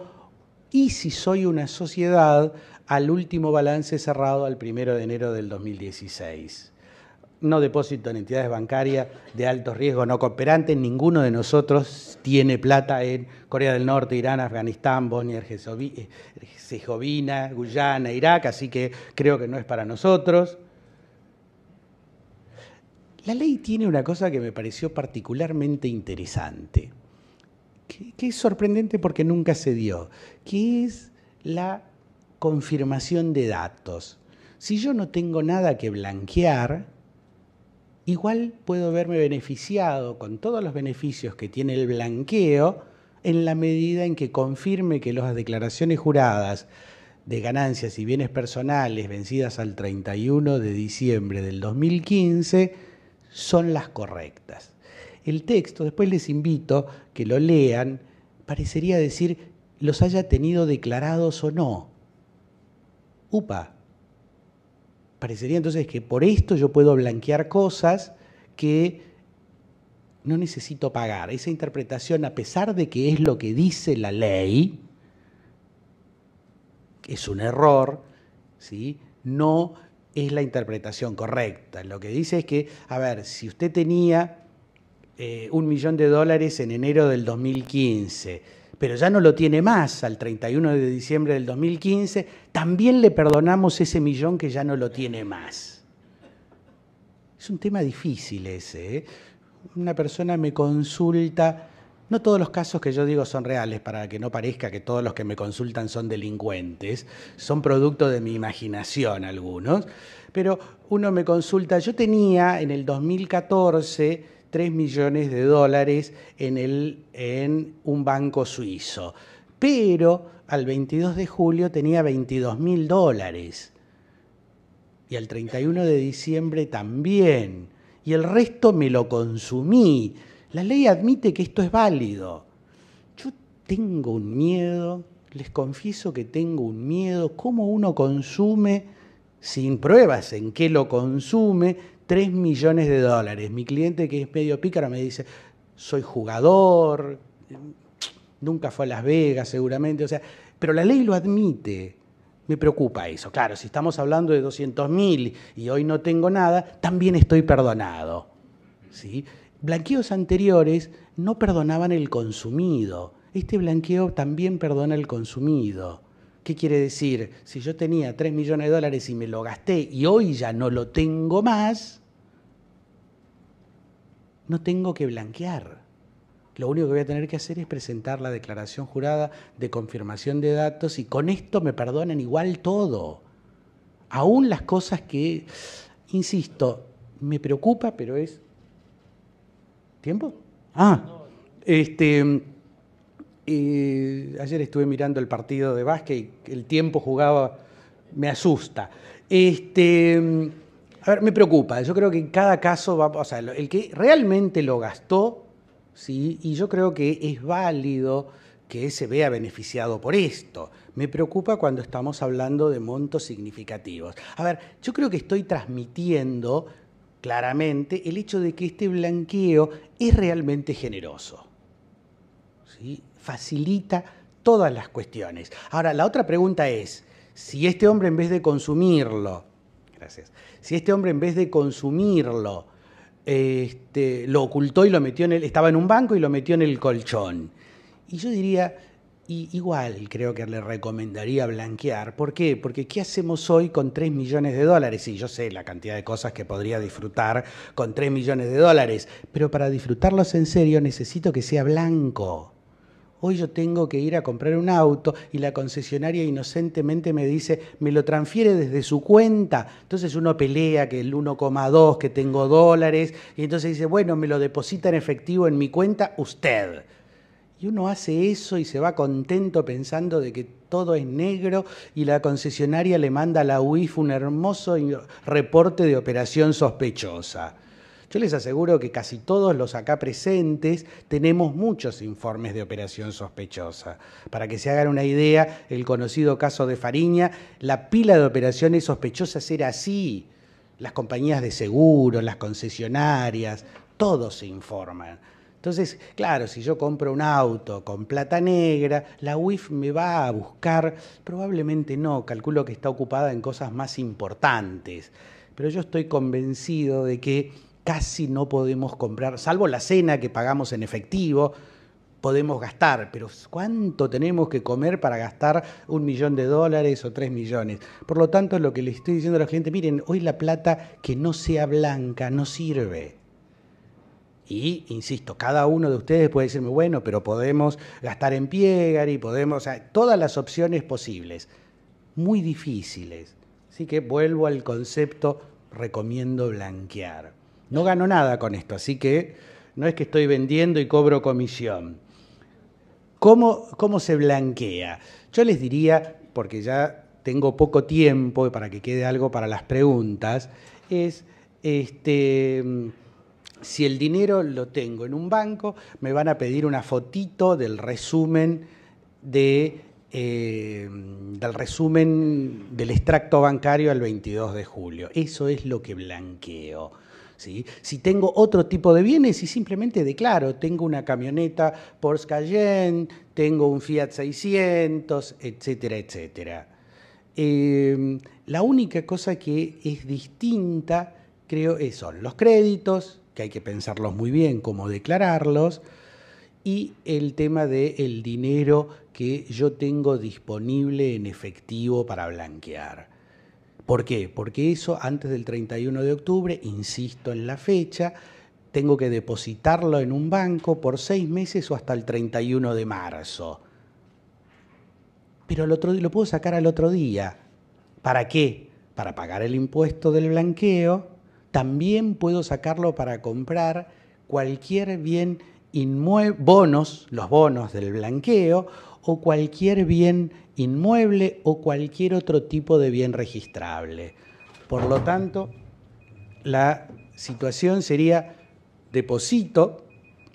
y si soy una sociedad, al último balance cerrado al 1 de enero del 2016 no depósito en entidades bancarias de alto riesgo no cooperante, Ninguno de nosotros tiene plata en Corea del Norte, Irán, Afganistán, Bosnia, eh, Herzegovina, Guyana, Irak, así que creo que no es para nosotros. La ley tiene una cosa que me pareció particularmente interesante, que es sorprendente porque nunca se dio, que es la confirmación de datos. Si yo no tengo nada que blanquear, igual puedo verme beneficiado con todos los beneficios que tiene el blanqueo en la medida en que confirme que las declaraciones juradas de ganancias y bienes personales vencidas al 31 de diciembre del 2015 son las correctas. El texto, después les invito que lo lean, parecería decir los haya tenido declarados o no. Upa, parecería entonces que por esto yo puedo blanquear cosas que no necesito pagar. Esa interpretación, a pesar de que es lo que dice la ley, es un error, ¿sí? no es la interpretación correcta. Lo que dice es que, a ver, si usted tenía eh, un millón de dólares en enero del 2015, pero ya no lo tiene más al 31 de diciembre del 2015, también le perdonamos ese millón que ya no lo tiene más. Es un tema difícil ese. ¿eh? Una persona me consulta, no todos los casos que yo digo son reales, para que no parezca que todos los que me consultan son delincuentes, son producto de mi imaginación algunos, pero uno me consulta, yo tenía en el 2014 3 millones de dólares en, el, en un banco suizo, pero al 22 de julio tenía 22 mil dólares y al 31 de diciembre también, y el resto me lo consumí. La ley admite que esto es válido. Yo tengo un miedo, les confieso que tengo un miedo, cómo uno consume sin pruebas en qué lo consume, 3 millones de dólares. Mi cliente que es medio pícaro me dice, soy jugador, nunca fue a Las Vegas seguramente, o sea, pero la ley lo admite. Me preocupa eso. Claro, si estamos hablando de 200 mil y hoy no tengo nada, también estoy perdonado. ¿sí? Blanqueos anteriores no perdonaban el consumido. Este blanqueo también perdona el consumido. ¿Qué quiere decir? Si yo tenía 3 millones de dólares y me lo gasté y hoy ya no lo tengo más, no tengo que blanquear. Lo único que voy a tener que hacer es presentar la declaración jurada de confirmación de datos y con esto me perdonan igual todo. Aún las cosas que, insisto, me preocupa, pero es... ¿Tiempo? Ah, este... Eh, ayer estuve mirando el partido de básquet y el tiempo jugaba, me asusta. Este... A ver, me preocupa. Yo creo que en cada caso va. O sea, el que realmente lo gastó, sí, y yo creo que es válido que se vea beneficiado por esto. Me preocupa cuando estamos hablando de montos significativos. A ver, yo creo que estoy transmitiendo claramente el hecho de que este blanqueo es realmente generoso. ¿Sí? Facilita todas las cuestiones. Ahora, la otra pregunta es, si este hombre en vez de consumirlo si este hombre en vez de consumirlo, este, lo ocultó y lo metió en el, estaba en un banco y lo metió en el colchón. Y yo diría, igual creo que le recomendaría blanquear. ¿Por qué? Porque ¿qué hacemos hoy con 3 millones de dólares? Y yo sé la cantidad de cosas que podría disfrutar con 3 millones de dólares, pero para disfrutarlos en serio necesito que sea blanco hoy yo tengo que ir a comprar un auto y la concesionaria inocentemente me dice, me lo transfiere desde su cuenta. Entonces uno pelea que el 1,2, que tengo dólares, y entonces dice, bueno, me lo deposita en efectivo en mi cuenta usted. Y uno hace eso y se va contento pensando de que todo es negro y la concesionaria le manda a la UIF un hermoso reporte de operación sospechosa. Yo les aseguro que casi todos los acá presentes tenemos muchos informes de operación sospechosa. Para que se hagan una idea, el conocido caso de Fariña, la pila de operaciones sospechosas era así. Las compañías de seguro, las concesionarias, todos se informan. Entonces, claro, si yo compro un auto con plata negra, la UIF me va a buscar, probablemente no, calculo que está ocupada en cosas más importantes, pero yo estoy convencido de que casi no podemos comprar, salvo la cena que pagamos en efectivo, podemos gastar, pero ¿cuánto tenemos que comer para gastar un millón de dólares o tres millones? Por lo tanto, lo que les estoy diciendo a la gente, miren, hoy la plata que no sea blanca no sirve. Y, insisto, cada uno de ustedes puede decirme, bueno, pero podemos gastar en piegar y podemos, o sea, todas las opciones posibles, muy difíciles. Así que vuelvo al concepto, recomiendo blanquear. No gano nada con esto, así que no es que estoy vendiendo y cobro comisión. ¿Cómo, cómo se blanquea? Yo les diría, porque ya tengo poco tiempo y para que quede algo para las preguntas, es este, si el dinero lo tengo en un banco, me van a pedir una fotito del resumen de, eh, del resumen del extracto bancario al 22 de julio. Eso es lo que blanqueo. Si tengo otro tipo de bienes y simplemente declaro, tengo una camioneta Porsche Cayenne, tengo un Fiat 600, etcétera, etcétera. Em, la única cosa que es distinta, creo, son los créditos, que hay que pensarlos muy bien, cómo declararlos, y el tema del dinero que yo tengo disponible en efectivo para blanquear. ¿Por qué? Porque eso antes del 31 de octubre, insisto en la fecha, tengo que depositarlo en un banco por seis meses o hasta el 31 de marzo. Pero el otro, lo puedo sacar al otro día. ¿Para qué? Para pagar el impuesto del blanqueo. También puedo sacarlo para comprar cualquier bien inmueble, bonos, los bonos del blanqueo, o cualquier bien inmueble o cualquier otro tipo de bien registrable. Por lo tanto, la situación sería deposito.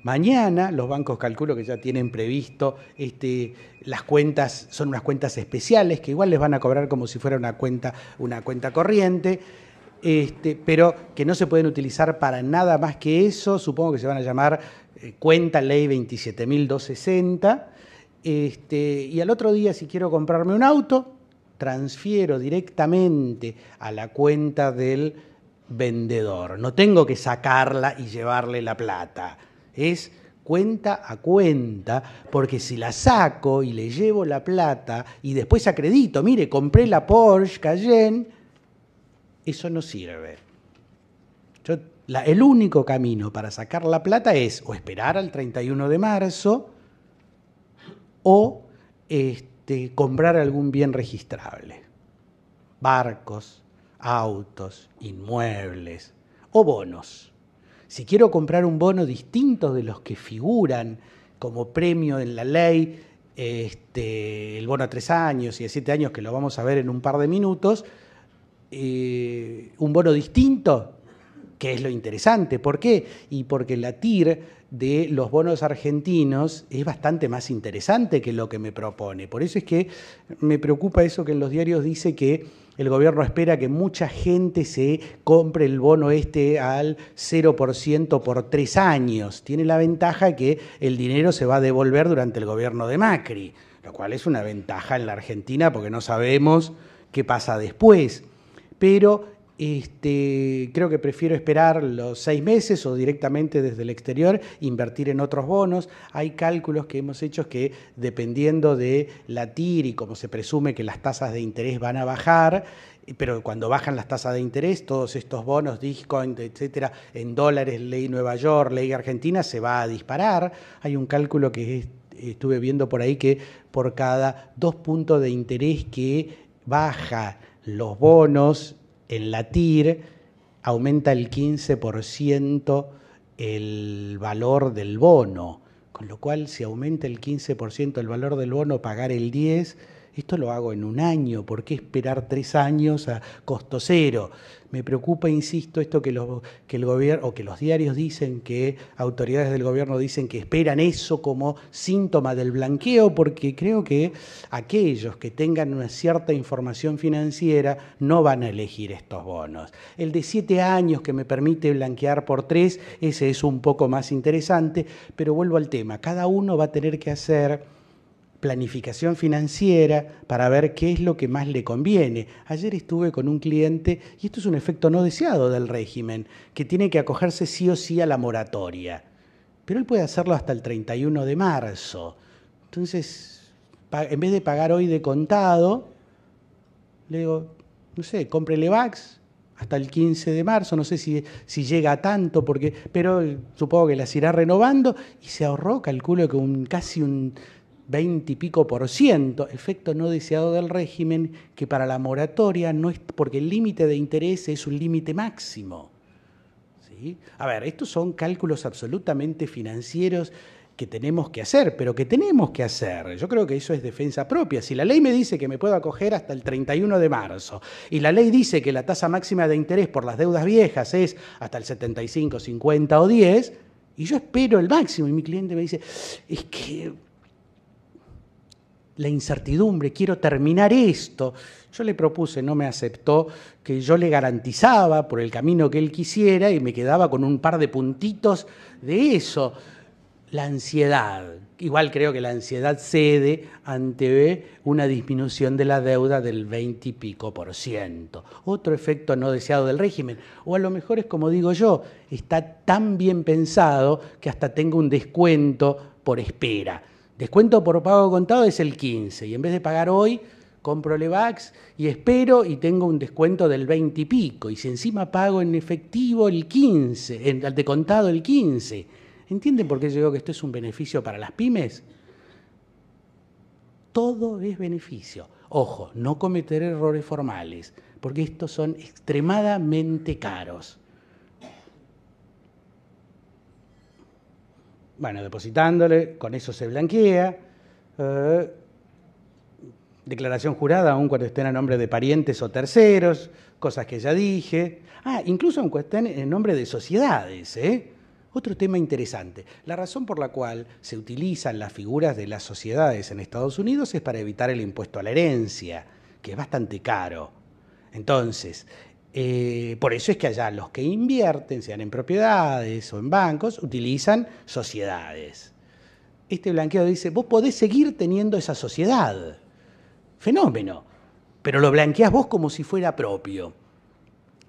Mañana los bancos calculo que ya tienen previsto, este, las cuentas son unas cuentas especiales que igual les van a cobrar como si fuera una cuenta, una cuenta corriente, este, pero que no se pueden utilizar para nada más que eso. Supongo que se van a llamar eh, cuenta ley 27.260 este, y al otro día, si quiero comprarme un auto, transfiero directamente a la cuenta del vendedor. No tengo que sacarla y llevarle la plata. Es cuenta a cuenta, porque si la saco y le llevo la plata y después acredito, mire, compré la Porsche Cayenne, eso no sirve. el único camino para sacar la plata es o esperar al 31 de marzo, o este, comprar algún bien registrable. Barcos, autos, inmuebles o bonos. Si quiero comprar un bono distinto de los que figuran como premio en la ley, este, el bono a tres años y a siete años, que lo vamos a ver en un par de minutos, eh, un bono distinto, que es lo interesante. ¿Por qué? Y porque la TIR de los bonos argentinos es bastante más interesante que lo que me propone. Por eso es que me preocupa eso que en los diarios dice que el gobierno espera que mucha gente se compre el bono este al 0% por tres años. Tiene la ventaja que el dinero se va a devolver durante el gobierno de Macri, lo cual es una ventaja en la Argentina porque no sabemos qué pasa después. Pero este, creo que prefiero esperar los seis meses o directamente desde el exterior invertir en otros bonos. Hay cálculos que hemos hecho que dependiendo de la TIR y como se presume que las tasas de interés van a bajar, pero cuando bajan las tasas de interés, todos estos bonos, Discount, etcétera, en dólares, ley Nueva York, ley Argentina, se va a disparar. Hay un cálculo que estuve viendo por ahí que por cada dos puntos de interés que baja los bonos en la TIR aumenta el 15% el valor del bono, con lo cual si aumenta el 15% el valor del bono, pagar el 10% esto lo hago en un año, ¿por qué esperar tres años a costo cero? Me preocupa, insisto, esto que, los, el gobierno o que los diarios dicen, que autoridades del gobierno dicen que esperan eso como síntoma del blanqueo, porque creo que aquellos que tengan una cierta información financiera no van a elegir estos bonos. El de siete años que me permite blanquear por tres, ese es un poco más interesante, pero vuelvo al tema. Cada uno va a tener que hacer planificación financiera para ver qué es lo que más le conviene. Ayer estuve con un cliente, y esto es un efecto no deseado del régimen, que tiene que acogerse sí o sí a la moratoria, pero él puede hacerlo hasta el 31 de marzo. Entonces, en vez de pagar hoy de contado, le digo, no sé, cómprele VAX hasta el 15 de marzo, no sé si, si llega a tanto, porque, pero supongo que las irá renovando y se ahorró, calculo que un, casi un 20 y pico por ciento, efecto no deseado del régimen, que para la moratoria no es, porque el límite de interés es un límite máximo. A ver, estos son cálculos absolutamente financieros que tenemos que hacer, pero que tenemos que hacer. Yo creo que eso es defensa propia. Si la ley me dice que me puedo acoger hasta el 31 de marzo y la ley dice que la tasa máxima de interés por las deudas viejas es hasta el 75, 50 o 10, y yo espero el máximo y mi cliente me dice, es que la incertidumbre, quiero terminar esto. Yo le propuse, no me aceptó, que yo le garantizaba por el camino que él quisiera y me quedaba con un par de puntitos de eso. La ansiedad. Igual creo que la ansiedad cede ante una disminución de la deuda del 20 y pico por ciento. Otro efecto no deseado del régimen. O a lo mejor es como digo yo, está tan bien pensado que hasta tengo un descuento por espera. Descuento por pago contado es el 15 y en vez de pagar hoy, compro Levax y espero y tengo un descuento del 20 y pico. Y si encima pago en efectivo el 15, en, de contado el 15. ¿Entienden por qué yo digo que esto es un beneficio para las pymes? Todo es beneficio. Ojo, no cometer errores formales, porque estos son extremadamente caros. Bueno, depositándole, con eso se blanquea. Eh, declaración jurada, aun cuando estén a nombre de parientes o terceros, cosas que ya dije. Ah, incluso cuando estén en nombre de sociedades, ¿eh? Otro tema interesante, la razón por la cual se utilizan las figuras de las sociedades en Estados Unidos es para evitar el impuesto a la herencia, que es bastante caro. Entonces, eh, por eso es que allá los que invierten, sean en propiedades o en bancos, utilizan sociedades. Este blanqueo dice, vos podés seguir teniendo esa sociedad. Fenómeno. Pero lo blanqueás vos como si fuera propio.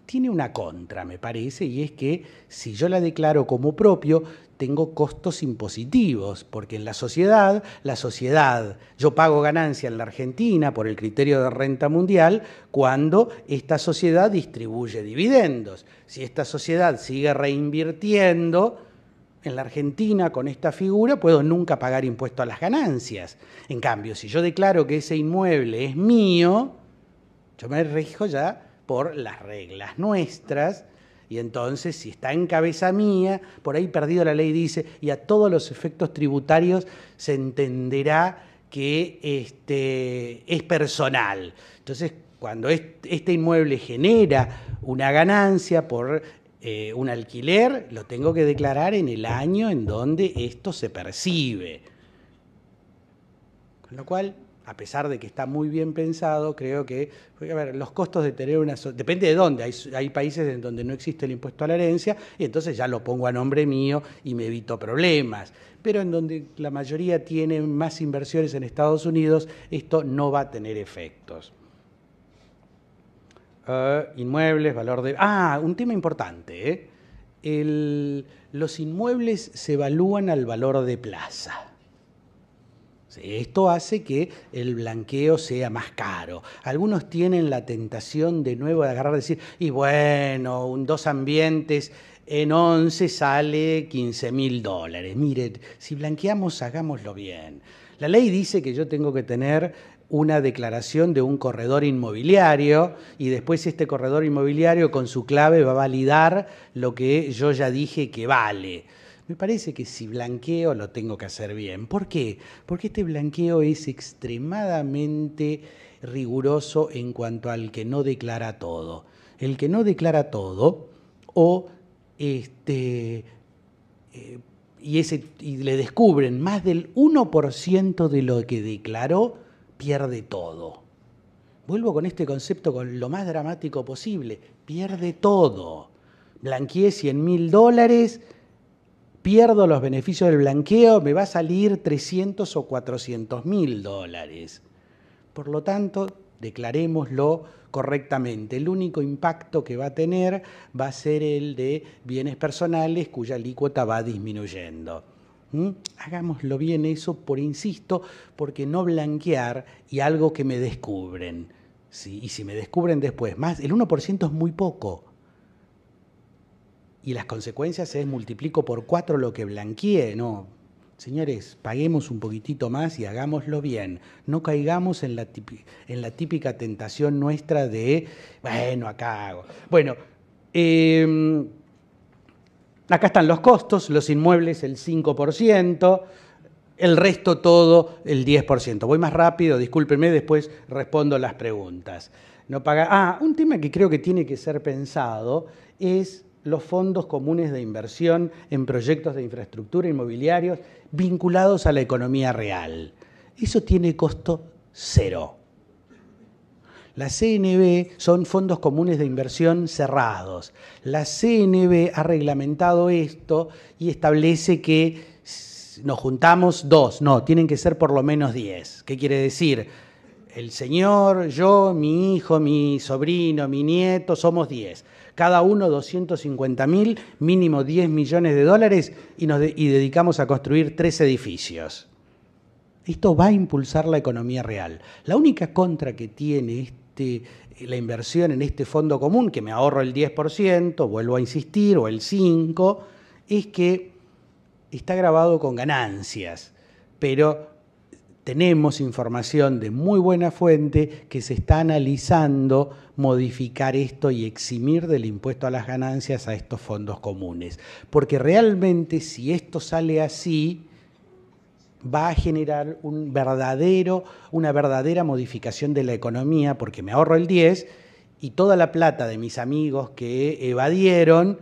Tiene una contra, me parece, y es que si yo la declaro como propio, tengo costos impositivos, porque en la sociedad, la sociedad, yo pago ganancia en la Argentina por el criterio de renta mundial cuando esta sociedad distribuye dividendos. Si esta sociedad sigue reinvirtiendo en la Argentina con esta figura, puedo nunca pagar impuesto a las ganancias. En cambio, si yo declaro que ese inmueble es mío, yo me rijo ya por las reglas nuestras y entonces, si está en cabeza mía, por ahí perdido la ley dice, y a todos los efectos tributarios se entenderá que este, es personal. Entonces, cuando este inmueble genera una ganancia por eh, un alquiler, lo tengo que declarar en el año en donde esto se percibe. Con lo cual, a pesar de que está muy bien pensado, creo que los costos de tener una... depende de dónde, hay, países en donde no existe el impuesto a la herencia y entonces ya lo pongo a nombre mío y me evito problemas. Pero en donde la mayoría tiene más inversiones en Estados Unidos, esto no va a tener efectos. Eh, inmuebles, valor de... Ah, un tema importante. Eh. Los inmuebles se evalúan al valor de plaza. Esto hace que el blanqueo sea más caro. Algunos tienen la tentación de nuevo de agarrar y decir, y bueno, un dos ambientes en 11 sale 15 mil dólares. Miren, si blanqueamos, hagámoslo bien. La ley dice que yo tengo que tener una declaración de un corredor inmobiliario y después este corredor inmobiliario con su clave va a validar lo que yo ya dije que vale. Me parece que si blanqueo lo tengo que hacer bien. ¿Por qué? Porque este blanqueo es extremadamente riguroso en cuanto al que no declara todo. El que no declara todo o este, eh, y, y le descubren más del 1% de lo que declaró, pierde todo. Vuelvo con este concepto con lo más dramático posible. Pierde todo. Blanqueé 100 mil dólares, pierdo los beneficios del blanqueo, me va a salir 300 o 400 mil dólares. Por lo tanto, declarémoslo correctamente. El único impacto que va a tener va a ser el de bienes personales cuya alícuota va disminuyendo. ¿Mm? Hagámoslo bien eso, por insisto, porque no blanquear y algo que me descubren. Y si me descubren después más, el 1% es muy poco y las consecuencias es multiplico por cuatro lo que blanquee. no. Señores, paguemos un poquitito más y hagámoslo bien. No caigamos en la, típica, tentación nuestra de, bueno, acá hago. Bueno, em, acá están los costos, los inmuebles el 5%, el resto todo el 10%. Voy más rápido, discúlpenme, después respondo las preguntas. No paga... Ah, un tema que creo que tiene que ser pensado es los fondos comunes de inversión en proyectos de infraestructura inmobiliarios vinculados a la economía real. Eso tiene costo cero. La CNB son fondos comunes de inversión cerrados. La CNB ha reglamentado esto y establece que nos juntamos dos, no, tienen que ser por lo menos diez. ¿Qué quiere decir? El señor, yo, mi hijo, mi sobrino, mi nieto, somos diez cada uno 250 mil, mínimo 10 millones de dólares y nos dedicamos a construir tres edificios. Esto va a impulsar la economía real. La única contra que tiene este, la inversión en este fondo común, que me ahorro el 10%, vuelvo a insistir, o el 5%, es que está grabado con ganancias, pero tenemos información de muy buena fuente que se está analizando modificar esto y eximir del impuesto a las ganancias a estos fondos comunes. Porque realmente si esto sale así, va a generar una verdadera modificación de la economía, porque me ahorro el 10 y toda la plata de mis amigos que evadieron,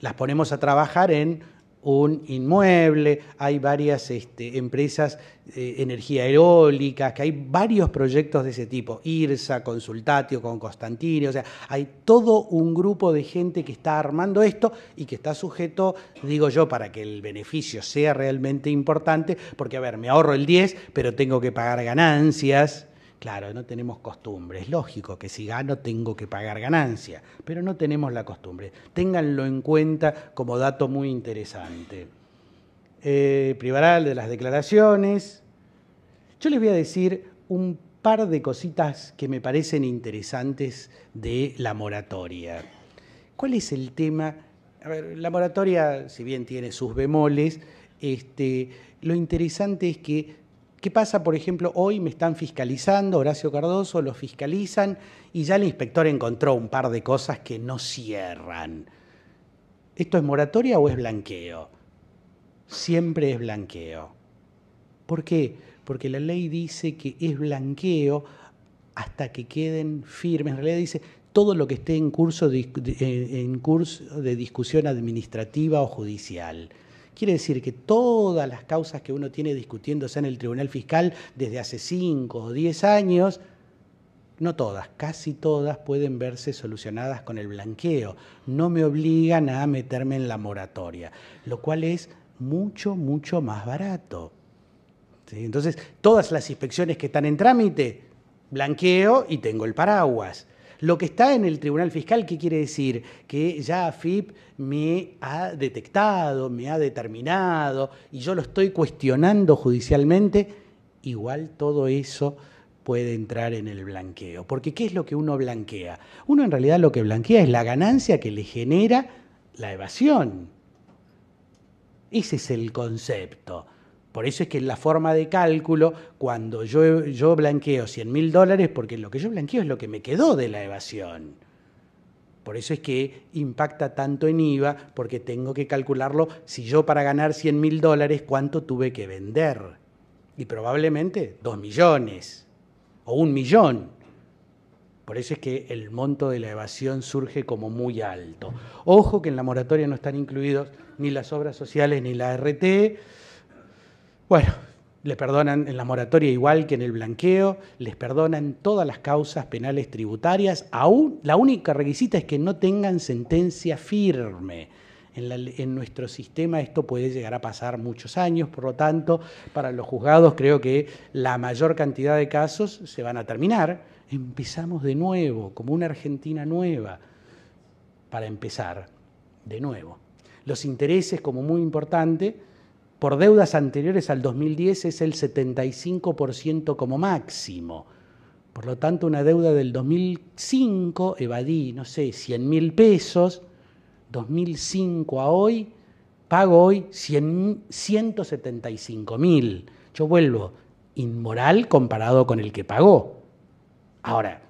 las ponemos a trabajar en un inmueble, hay varias este, empresas eh, energía eólica, que hay varios proyectos de ese tipo, IRSA, Consultatio, con Constantini, o sea, hay todo un grupo de gente que está armando esto y que está sujeto, digo yo, para que el beneficio sea realmente importante, porque a ver, me ahorro el 10, pero tengo que pagar ganancias, Claro, no tenemos costumbre. Es lógico que si gano tengo que pagar ganancia, pero no tenemos la costumbre. Ténganlo en cuenta como dato muy interesante. Eh, privaral de las declaraciones. Yo les voy a decir un par de cositas que me parecen interesantes de la moratoria. ¿Cuál es el tema? la moratoria, si bien tiene sus bemoles, este, lo interesante es que ¿Qué pasa, por ejemplo, hoy me están fiscalizando, Horacio Cardoso, lo fiscalizan y ya el inspector encontró un par de cosas que no cierran? ¿Esto es moratoria o es blanqueo? Siempre es blanqueo. ¿Por qué? Porque la ley dice que es blanqueo hasta que queden firmes. En realidad dice todo lo que esté en curso de, eh, en curso de discusión administrativa o judicial. Quiere decir que todas las causas que uno tiene discutiéndose en el Tribunal Fiscal desde hace 5 o 10 años, no todas, casi todas pueden verse solucionadas con el blanqueo. No me obligan a meterme en la moratoria, lo cual es mucho, mucho más barato. Entonces, todas las inspecciones que están en trámite, blanqueo y tengo el paraguas. Lo que está en el Tribunal Fiscal, ¿qué quiere decir? Que ya AFIP me ha detectado, me ha determinado, y yo lo estoy cuestionando judicialmente, igual todo eso puede entrar en el blanqueo. Porque ¿qué es lo que uno blanquea? Uno en realidad lo que blanquea es la ganancia que le genera la evasión. Ese es el concepto. Por eso es que en la forma de cálculo, cuando yo, blanqueo 100 mil dólares, porque lo que yo blanqueo es lo que me quedó de la evasión. Por eso es que impacta tanto en IVA, porque tengo que calcularlo si yo para ganar 100 mil dólares, cuánto tuve que vender. Y probablemente 2 millones o un millón. Por eso es que el monto de la evasión surge como muy alto. Ojo que en la moratoria no están incluidos ni las obras sociales ni la RT. Bueno, le perdonan en la moratoria igual que en el blanqueo, les perdonan todas las causas penales tributarias, aún la única requisita es que no tengan sentencia firme. en, nuestro sistema esto puede llegar a pasar muchos años, por lo tanto, para los juzgados creo que la mayor cantidad de casos se van a terminar. Empezamos de nuevo, como una Argentina nueva, para empezar de nuevo. Los intereses como muy importante por deudas anteriores al 2010 es el 75% como máximo. Por lo tanto, una deuda del 2005, evadí, no sé, 100 mil pesos, 2005 a hoy, pago hoy 175 mil. Yo vuelvo, inmoral comparado con el que pagó. Ahora,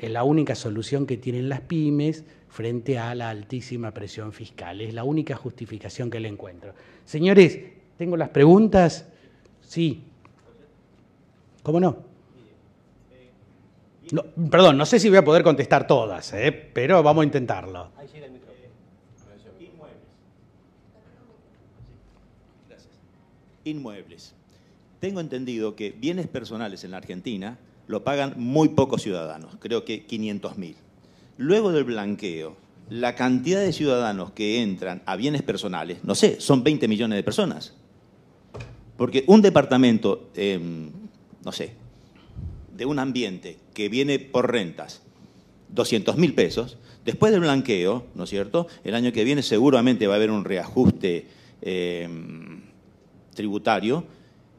es la única solución que tienen las pymes frente a la altísima presión fiscal. Es la única justificación que le encuentro. Señores, ¿Tengo las preguntas? Sí. ¿Cómo no? perdón, no sé si voy a poder contestar todas, eh, pero vamos a intentarlo. Inmuebles. Inmuebles. Tengo entendido que bienes personales en la Argentina lo pagan muy pocos ciudadanos, creo que mil. Luego del blanqueo, la cantidad de ciudadanos que entran a bienes personales, no sé, son 20 millones de personas. Porque un departamento, em, no sé, de un ambiente que viene por rentas, 200 mil pesos, después del blanqueo, ¿no es cierto? El año que viene seguramente va a haber un reajuste em, tributario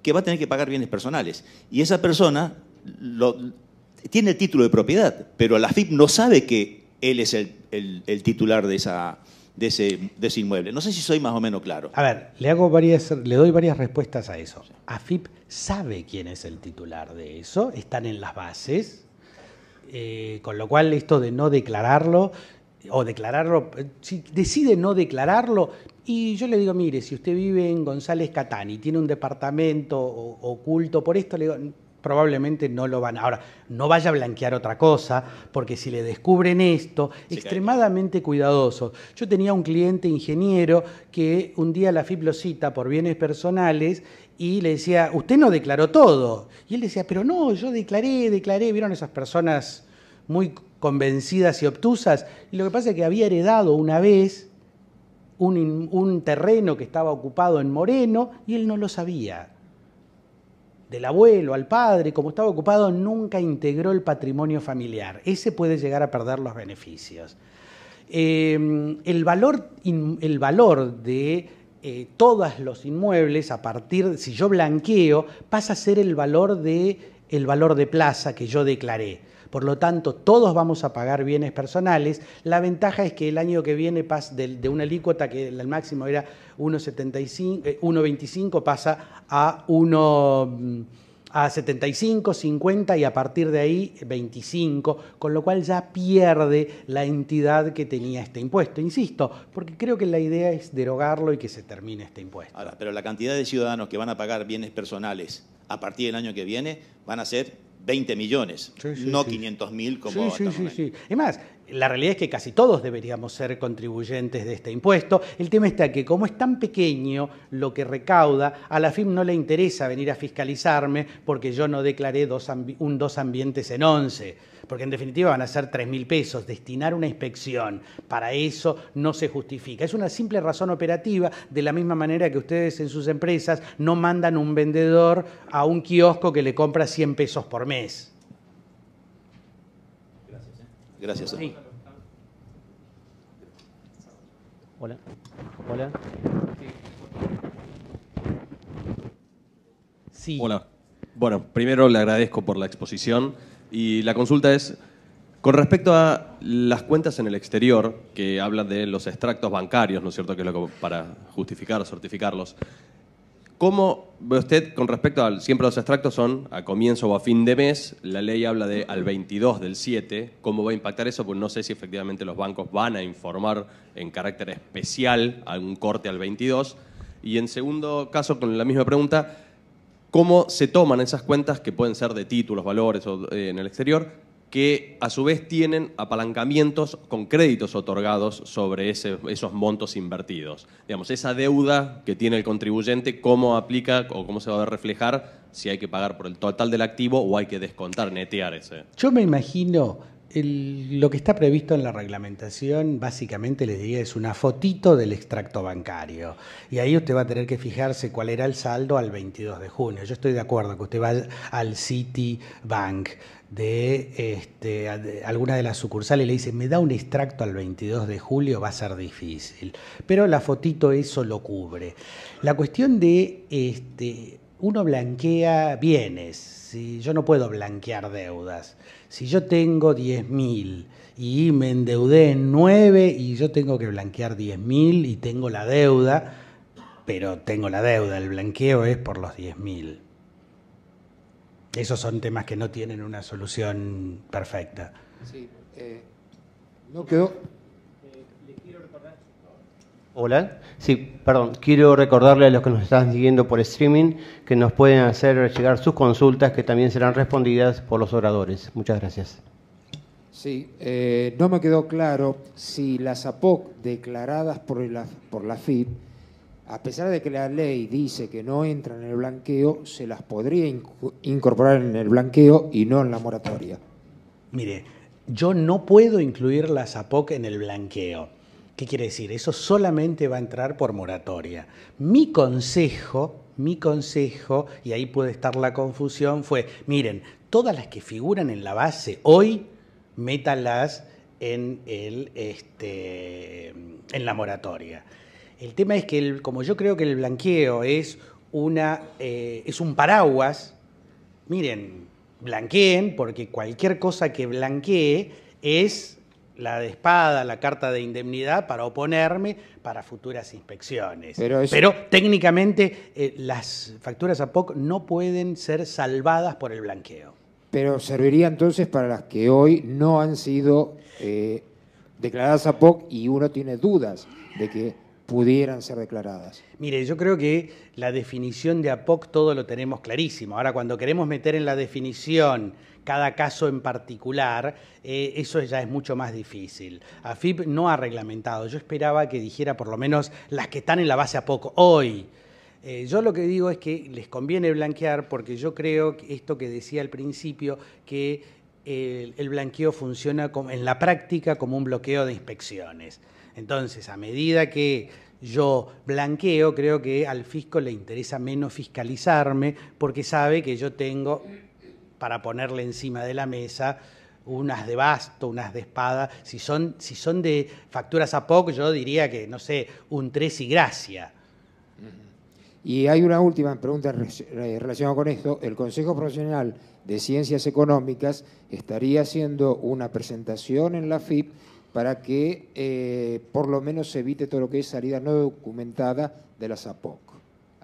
que va a tener que pagar bienes personales. Y esa persona lo, tiene el título de propiedad, pero la FIP no sabe que él es el titular de esa, de ese, de inmueble. No sé si soy más o menos claro. A ver, le, hago varias, le doy varias respuestas a eso. AFIP sabe quién es el titular de eso, están en las bases, eh, con lo cual esto de no declararlo o declararlo, eh, si decide no declararlo, y yo le digo, mire, si usted vive en González Catán y tiene un departamento oculto por esto, le digo, probablemente no lo van. Ahora, no vaya a blanquear otra cosa, porque si le descubren esto, extremadamente cuidadoso. Yo tenía un cliente ingeniero que un día la FIP lo cita por bienes personales y le decía, usted no declaró todo. Y él decía, pero no, yo declaré, declaré. ¿Vieron esas personas muy convencidas y obtusas? Y lo que pasa es que había heredado una vez un, un terreno que estaba ocupado en Moreno y él no lo sabía. El abuelo al padre, como estaba ocupado, nunca integró el patrimonio familiar. Ese puede llegar a perder los beneficios. Eh, el, valor, el valor de eh, todos los inmuebles, a partir, si yo blanqueo, pasa a ser el valor de, el valor de plaza que yo declaré. Por lo tanto, todos vamos a pagar bienes personales. La ventaja es que el año que viene pasa de, una alícuota que el máximo era 1,25 eh, pasa a 1 mm, a 75, 50 y a partir de ahí 25, con lo cual ya pierde la entidad que tenía este impuesto. Insisto, porque creo que la idea es derogarlo y que se termine este impuesto. Ahora, pero la cantidad de ciudadanos que van a pagar bienes personales a partir del año que viene van a ser 20 millones, no sí. 500 mil como... Sí, sí, sí, sí. Es más, la realidad es que casi todos deberíamos ser contribuyentes de este impuesto. El tema está que como es tan pequeño lo que recauda, a la FIM no le interesa venir a fiscalizarme porque yo no declaré un dos ambientes en once. Porque en definitiva van a ser tres mil pesos. Destinar una inspección para eso no se justifica. Es una simple razón operativa, de la misma manera que ustedes en sus empresas no mandan un vendedor a un kiosco que le compra 100 pesos por mes. Gracias. Hola. Hola. Sí. Hola. Bueno, primero le agradezco por la exposición y la consulta es con respecto a las cuentas en el exterior que hablan de los extractos bancarios, ¿no es cierto? Que es lo que para justificar, certificarlos. ¿Cómo ve usted con respecto al, siempre los extractos son a comienzo o a fin de mes, la ley habla de al 22 del 7, ¿cómo va a impactar eso? Pues no sé si efectivamente los bancos van a informar en carácter especial algún corte al 22. Y en segundo caso, con la misma pregunta, ¿cómo se toman esas cuentas que pueden ser de títulos, valores o eh, en el exterior? que a su vez tienen apalancamientos con créditos otorgados sobre esos montos invertidos. Digamos, esa deuda que tiene el contribuyente, cómo aplica o cómo se va a reflejar si hay que pagar por el total del activo o hay que descontar, netear ese. Yo me imagino lo que está previsto en la reglamentación, básicamente les diría, es una fotito del extracto bancario. Y ahí usted va a tener que fijarse cuál era el saldo al 22 de junio. Yo estoy de acuerdo que usted va al Citibank de, este, de alguna de las sucursales y le dice, me da un extracto al 22 de julio, va a ser difícil. Pero la fotito eso lo cubre. La cuestión de... Este, uno blanquea bienes, yo no puedo blanquear deudas si yo tengo 10.000 y me endeudé en 9 y yo tengo que blanquear 10.000 y tengo la deuda, pero tengo la deuda, el blanqueo es por los 10.000. Esos son temas que no tienen una solución perfecta. Sí, eh, no quedó, Hola, sí, perdón, quiero recordarle a los que nos están siguiendo por streaming que nos pueden hacer llegar sus consultas que también serán respondidas por los oradores. Muchas gracias. Sí, eh, no me quedó claro si las APOC declaradas por la, por la FIP, a pesar de que la ley dice que no entran en el blanqueo, se las podría incorporar en el blanqueo y no en la moratoria. Mire, yo no puedo incluir las APOC en el blanqueo ¿Qué quiere decir? Eso solamente va a entrar por moratoria. Mi consejo, mi consejo, y ahí puede estar la confusión, fue, miren, todas las que figuran en la base hoy, métalas en, el, este, en la moratoria. El tema es que, como yo creo que el blanqueo es, una, eh, es un paraguas, miren, blanqueen, porque cualquier cosa que blanquee es la de espada, la carta de indemnidad para oponerme para futuras inspecciones. Pero, técnicamente eh, las facturas APOC no pueden ser salvadas por el blanqueo. Pero serviría entonces para las que hoy no han sido eh, declaradas APOC y uno tiene dudas de que pudieran ser declaradas. Mire, yo creo que la definición de APOC todo lo tenemos clarísimo. Ahora, cuando queremos meter en la definición cada caso en particular, eh, eso ya es mucho más difícil. AFIP no ha reglamentado, yo esperaba que dijera por lo menos las que están en la base a poco, hoy. Eh, yo lo que digo es que les conviene blanquear porque yo creo esto que decía al principio, que el, blanqueo funciona como, en la práctica como un bloqueo de inspecciones. Entonces, a medida que yo blanqueo, creo que al fisco le interesa menos fiscalizarme porque sabe que yo tengo para ponerle encima de la mesa unas de basto, unas de espada. Si son, si son de facturas a poco, yo diría que, no sé, un tres y gracia. Y hay una última pregunta relacionada con esto. El Consejo Profesional de Ciencias Económicas estaría haciendo una presentación en la FIP para que eh, por lo menos se evite todo lo que es salida no documentada de las APOC.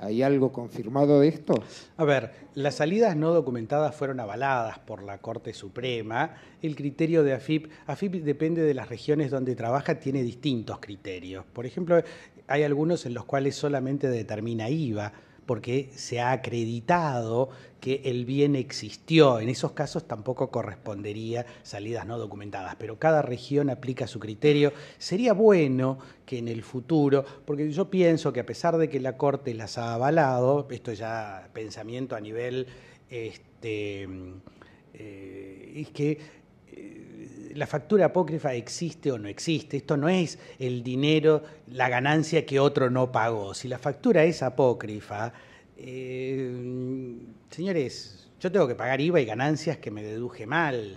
¿Hay algo confirmado de esto? A ver, las salidas no documentadas fueron avaladas por la Corte Suprema. El criterio de AFIP, AFIP depende de las regiones donde trabaja, tiene distintos criterios. Por ejemplo, hay algunos en los cuales solamente determina IVA porque se ha acreditado que el bien existió. En esos casos tampoco correspondería salidas no documentadas, pero cada región aplica su criterio. Sería bueno que en el futuro, porque yo pienso que a pesar de que la Corte las ha avalado, esto ya pensamiento a nivel... Este, eh, es que la factura apócrifa existe o no existe. Esto no es el dinero, la ganancia que otro no pagó. Si la factura es apócrifa, eh, señores, yo tengo que pagar IVA y ganancias que me deduje mal.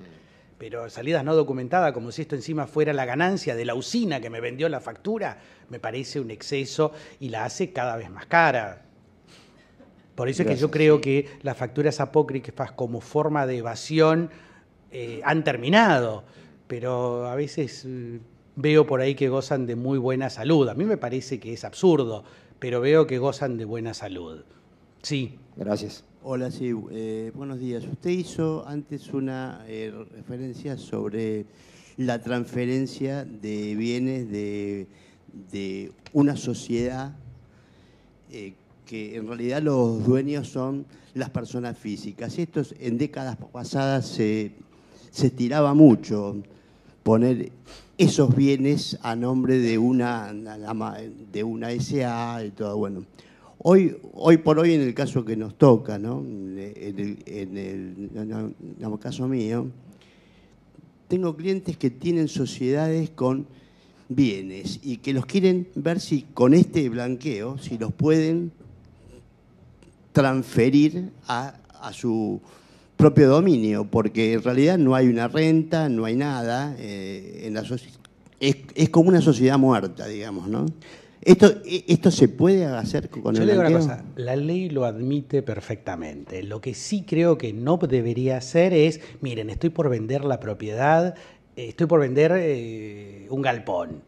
Pero salidas no documentadas, como si esto encima fuera la ganancia de la usina que me vendió la factura, me parece un exceso y la hace cada vez más cara. Por eso es que yo creo que las facturas apócrifas como forma de evasión eh, han terminado pero a veces mm, veo por ahí que gozan de muy buena salud. A mí me parece que es absurdo, pero veo que gozan de buena salud. Sí. Gracias. Hola, sí, eh, buenos días. Usted hizo antes una eh, referencia sobre la transferencia de bienes de, una sociedad eh, que en realidad los dueños son las personas físicas. Esto en décadas pasadas se, se estiraba mucho poner esos bienes a nombre de una, de una SA y todo. Bueno, hoy, hoy por hoy en el caso que nos toca, ¿no? en, el, caso mío, tengo clientes que tienen sociedades con bienes y que los quieren ver si con este blanqueo, si los pueden transferir a su propio dominio, porque en realidad no hay una renta, no hay nada, eh, en la es, como una sociedad muerta, digamos, ¿no? Esto, e, esto se puede hacer con Yo le digo una cosa, la ley lo admite perfectamente. Lo que sí creo que no debería hacer es, miren, estoy por vender la propiedad, eh, estoy por vender eh, un galpón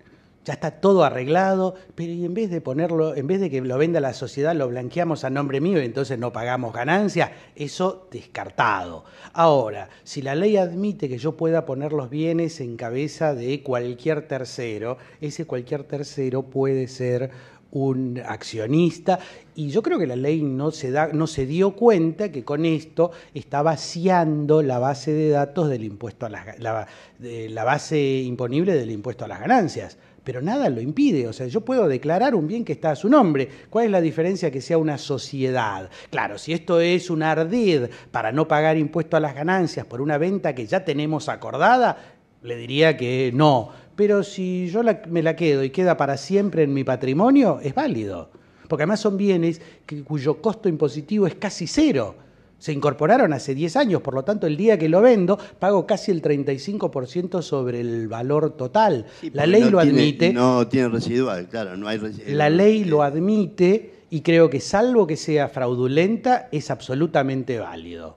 ya está todo arreglado, pero en vez de ponerlo, en vez de que lo venda la sociedad, lo blanqueamos a nombre mío y entonces no pagamos ganancias, eso descartado. Ahora, si la ley admite que yo pueda poner los bienes en cabeza de cualquier tercero, ese cualquier tercero puede ser un accionista y yo creo que la ley no se, da, no se dio cuenta que con esto está vaciando la base de datos del impuesto a la base imponible del impuesto a las ganancias pero nada lo impide. O sea, yo puedo declarar un bien que está a su nombre. ¿Cuál es la diferencia que sea una sociedad? Claro, si esto es un ardid para no pagar impuesto a las ganancias por una venta que ya tenemos acordada, le diría que no. Pero si yo me la quedo y queda para siempre en mi patrimonio, es válido. Porque además son bienes cuyo costo impositivo es casi cero. Se incorporaron hace 10 años, por lo tanto el día que lo vendo pago casi el 35% sobre el valor total. la ley lo admite. No tiene residual, claro, no hay residual. La ley lo eh, admite y creo que salvo que sea fraudulenta es absolutamente válido.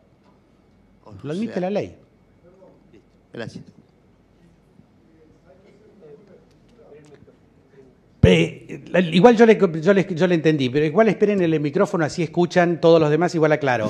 lo admite la ley. Gracias. igual yo le, entendí, pero igual esperen el micrófono, así escuchan todos los demás, igual aclaro.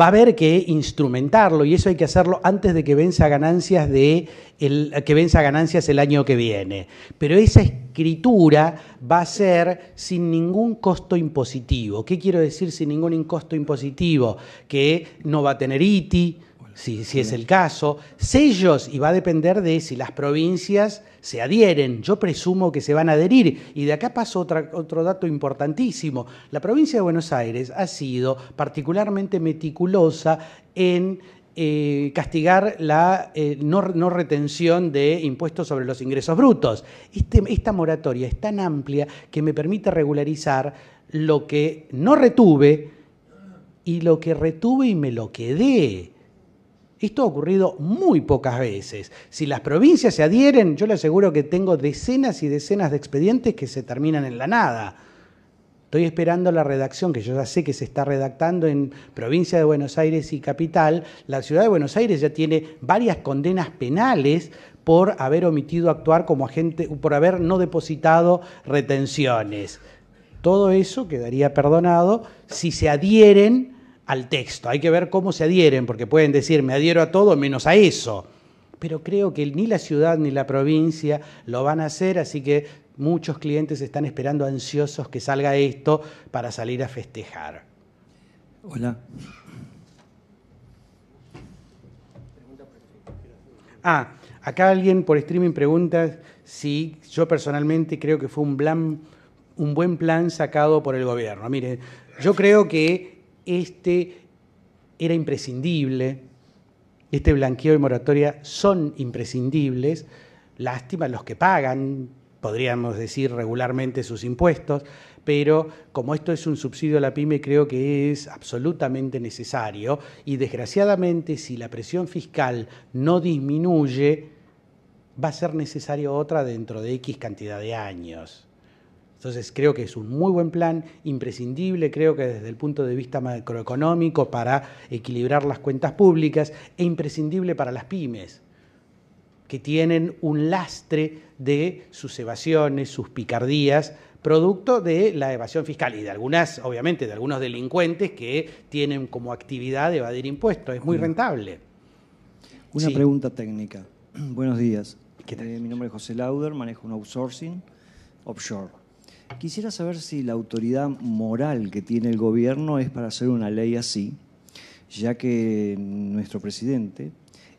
Va a haber que instrumentarlo y eso hay que hacerlo antes de que venza ganancias, de que venza ganancias el año que viene. Pero esa escritura va a ser sin ningún costo impositivo. ¿Qué quiero decir sin ningún costo impositivo? Que no va a tener ITI, si, es el caso, sellos, y va a depender de si las provincias se adhieren. Yo presumo que se van a adherir. Y de acá pasa otro dato importantísimo. La provincia de Buenos Aires ha sido particularmente meticulosa en eh, castigar la eh, no, retención de impuestos sobre los ingresos brutos. Este, esta moratoria es tan amplia que me permite regularizar lo que no retuve y lo que retuve y me lo quedé. Esto ha ocurrido muy pocas veces. Si las provincias se adhieren, yo le aseguro que tengo decenas y decenas de expedientes que se terminan en la nada. Estoy esperando la redacción, que yo ya sé que se está redactando en provincia de Buenos Aires y capital. La ciudad de Buenos Aires ya tiene varias condenas penales por haber omitido actuar como agente, por haber no depositado retenciones. Todo eso quedaría perdonado si se adhieren al texto. Hay que ver cómo se adhieren, porque pueden decir, me adhiero a todo menos a eso. Pero creo que ni la ciudad ni la provincia lo van a hacer, así que muchos clientes están esperando ansiosos que salga esto para salir a festejar. Hola. Ah, acá alguien por streaming pregunta si yo personalmente creo que fue un, plan, un buen plan sacado por el gobierno. Mire, yo creo que este era imprescindible, este blanqueo y moratoria son imprescindibles, lástima los que pagan, podríamos decir regularmente sus impuestos, pero como esto es un subsidio a la pyme creo que es absolutamente necesario y desgraciadamente si la presión fiscal no disminuye, va a ser necesaria otra dentro de X cantidad de años. Entonces creo que es un muy buen plan, imprescindible, creo que desde el punto de vista macroeconómico para equilibrar las cuentas públicas e imprescindible para las pymes, que tienen un lastre de sus evasiones, sus picardías, producto de la evasión fiscal y de algunas, obviamente, de algunos delincuentes que tienen como actividad evadir impuestos. Es muy mm. rentable. Una pregunta técnica. Buenos días. Eh, mi nombre es José Lauder, manejo un outsourcing offshore. Quisiera saber si la autoridad moral que tiene el gobierno es para hacer una ley así, ya que nuestro presidente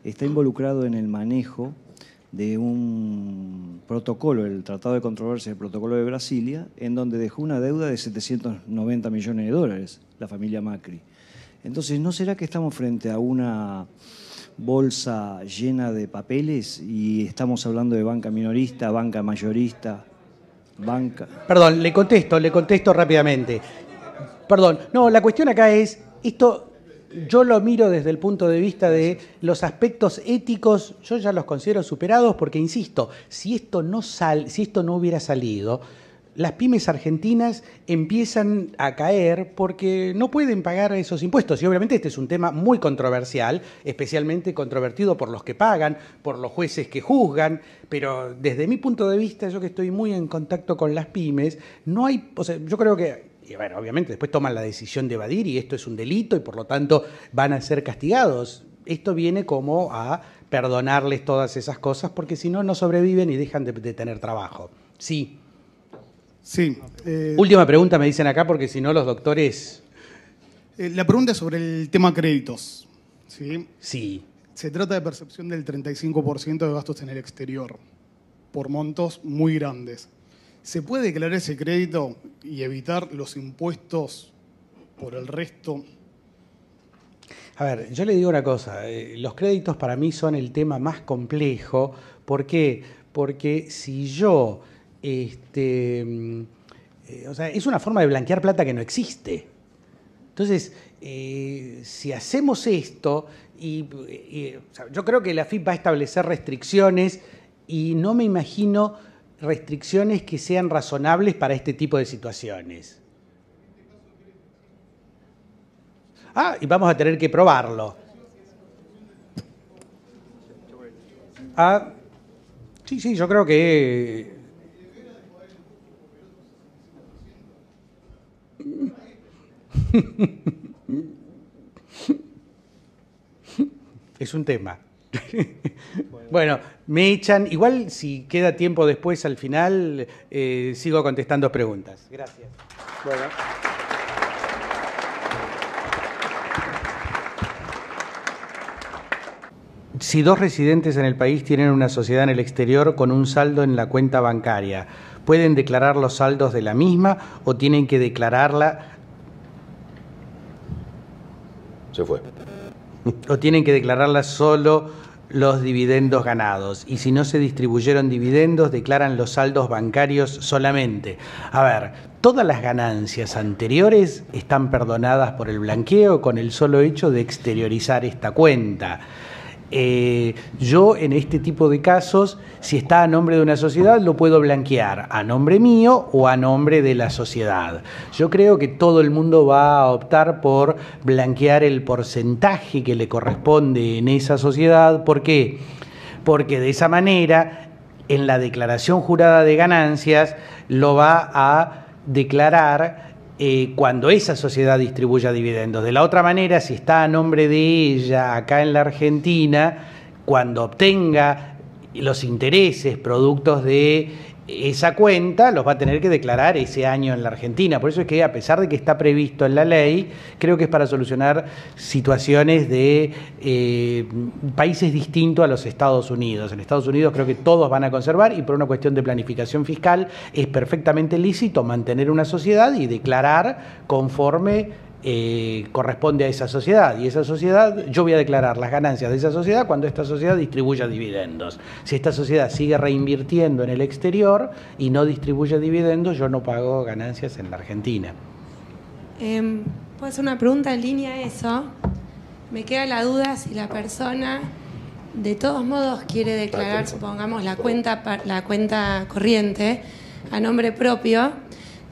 está involucrado en el manejo de un protocolo, el Tratado de Controversia, el Protocolo de Brasilia, en donde dejó una deuda de 790 millones de dólares la familia Macri. Entonces, ¿no será que estamos frente a una bolsa llena de papeles y estamos hablando de banca minorista, banca mayorista, Perdón, le contesto, le contesto rápidamente. Perdón, no, la cuestión acá es, esto yo lo miro desde el punto de vista de los aspectos éticos, yo ya los considero superados porque insisto, si esto no sal, si esto no hubiera salido, las pymes argentinas empiezan a caer porque no pueden pagar esos impuestos. Y obviamente este es un tema muy controversial, especialmente controvertido por los que pagan, por los jueces que juzgan, pero desde mi punto de vista, yo que estoy muy en contacto con las pymes, no hay, o sea, yo creo que y bueno, obviamente después toman la decisión de evadir y esto es un delito y por lo tanto van a ser castigados. Esto viene como a perdonarles todas esas cosas porque si no, no sobreviven y dejan de, de tener trabajo. Sí, Sí. Eh, Última pregunta me dicen acá porque si no los doctores... Eh, la pregunta es sobre el tema créditos. Sí. sí. Se trata de percepción del 35% de gastos en el exterior, por montos muy grandes. ¿Se puede declarar ese crédito y evitar los impuestos por el resto? A ver, yo le digo una cosa, eh, los créditos para mí son el tema más complejo. ¿Por qué? Porque si yo este, mm, eh, o sea, es una forma de blanquear plata que no existe. Entonces, eh, si hacemos esto, y, eh, yo creo que la FIP va a establecer restricciones y no me imagino restricciones que sean razonables para este tipo de situaciones. Ah, y vamos a tener que probarlo. Ah, sí, sí, yo creo que es un tema. Bueno, me echan... igual si queda tiempo después al final, eh, sigo contestando preguntas. Gracias. Si dos residentes en el país tienen una sociedad en el exterior con un saldo en la cuenta bancaria, ¿pueden declarar los saldos de la misma o tienen que declararla fue. O tienen que declararla solo los dividendos ganados. Y si no se distribuyeron dividendos, declaran los saldos bancarios solamente. A ver, todas las ganancias anteriores están perdonadas por el blanqueo con el solo hecho de exteriorizar esta cuenta. Eh, yo en este tipo de casos, si está a nombre de una sociedad, lo puedo blanquear a nombre mío o a nombre de la sociedad. Yo creo que todo el mundo va a optar por blanquear el porcentaje que le corresponde en esa sociedad. ¿Por qué? Porque de esa manera, en la declaración jurada de ganancias, lo va a declarar eh, cuando esa sociedad distribuya dividendos. De la otra manera, si está a nombre de ella acá en la Argentina, cuando obtenga los intereses productos de esa cuenta los va a tener que declarar ese año en la Argentina. Por eso es que, a pesar de que está previsto en la ley, creo que es para solucionar situaciones de eh, países distintos a los Estados Unidos. En Estados Unidos creo que todos van a conservar y por una cuestión de planificación fiscal es perfectamente lícito mantener una sociedad y declarar conforme eh, corresponde a esa sociedad. Y esa sociedad, yo voy a declarar las ganancias de esa sociedad cuando esta sociedad distribuya dividendos. Si esta sociedad sigue reinvirtiendo en el exterior y no distribuye dividendos, yo no pago ganancias en la Argentina. Eh, ¿Puedo hacer una pregunta en línea a eso? Me queda la duda si la persona de todos modos quiere declarar, ah, supongamos, la cuenta, la cuenta corriente a nombre propio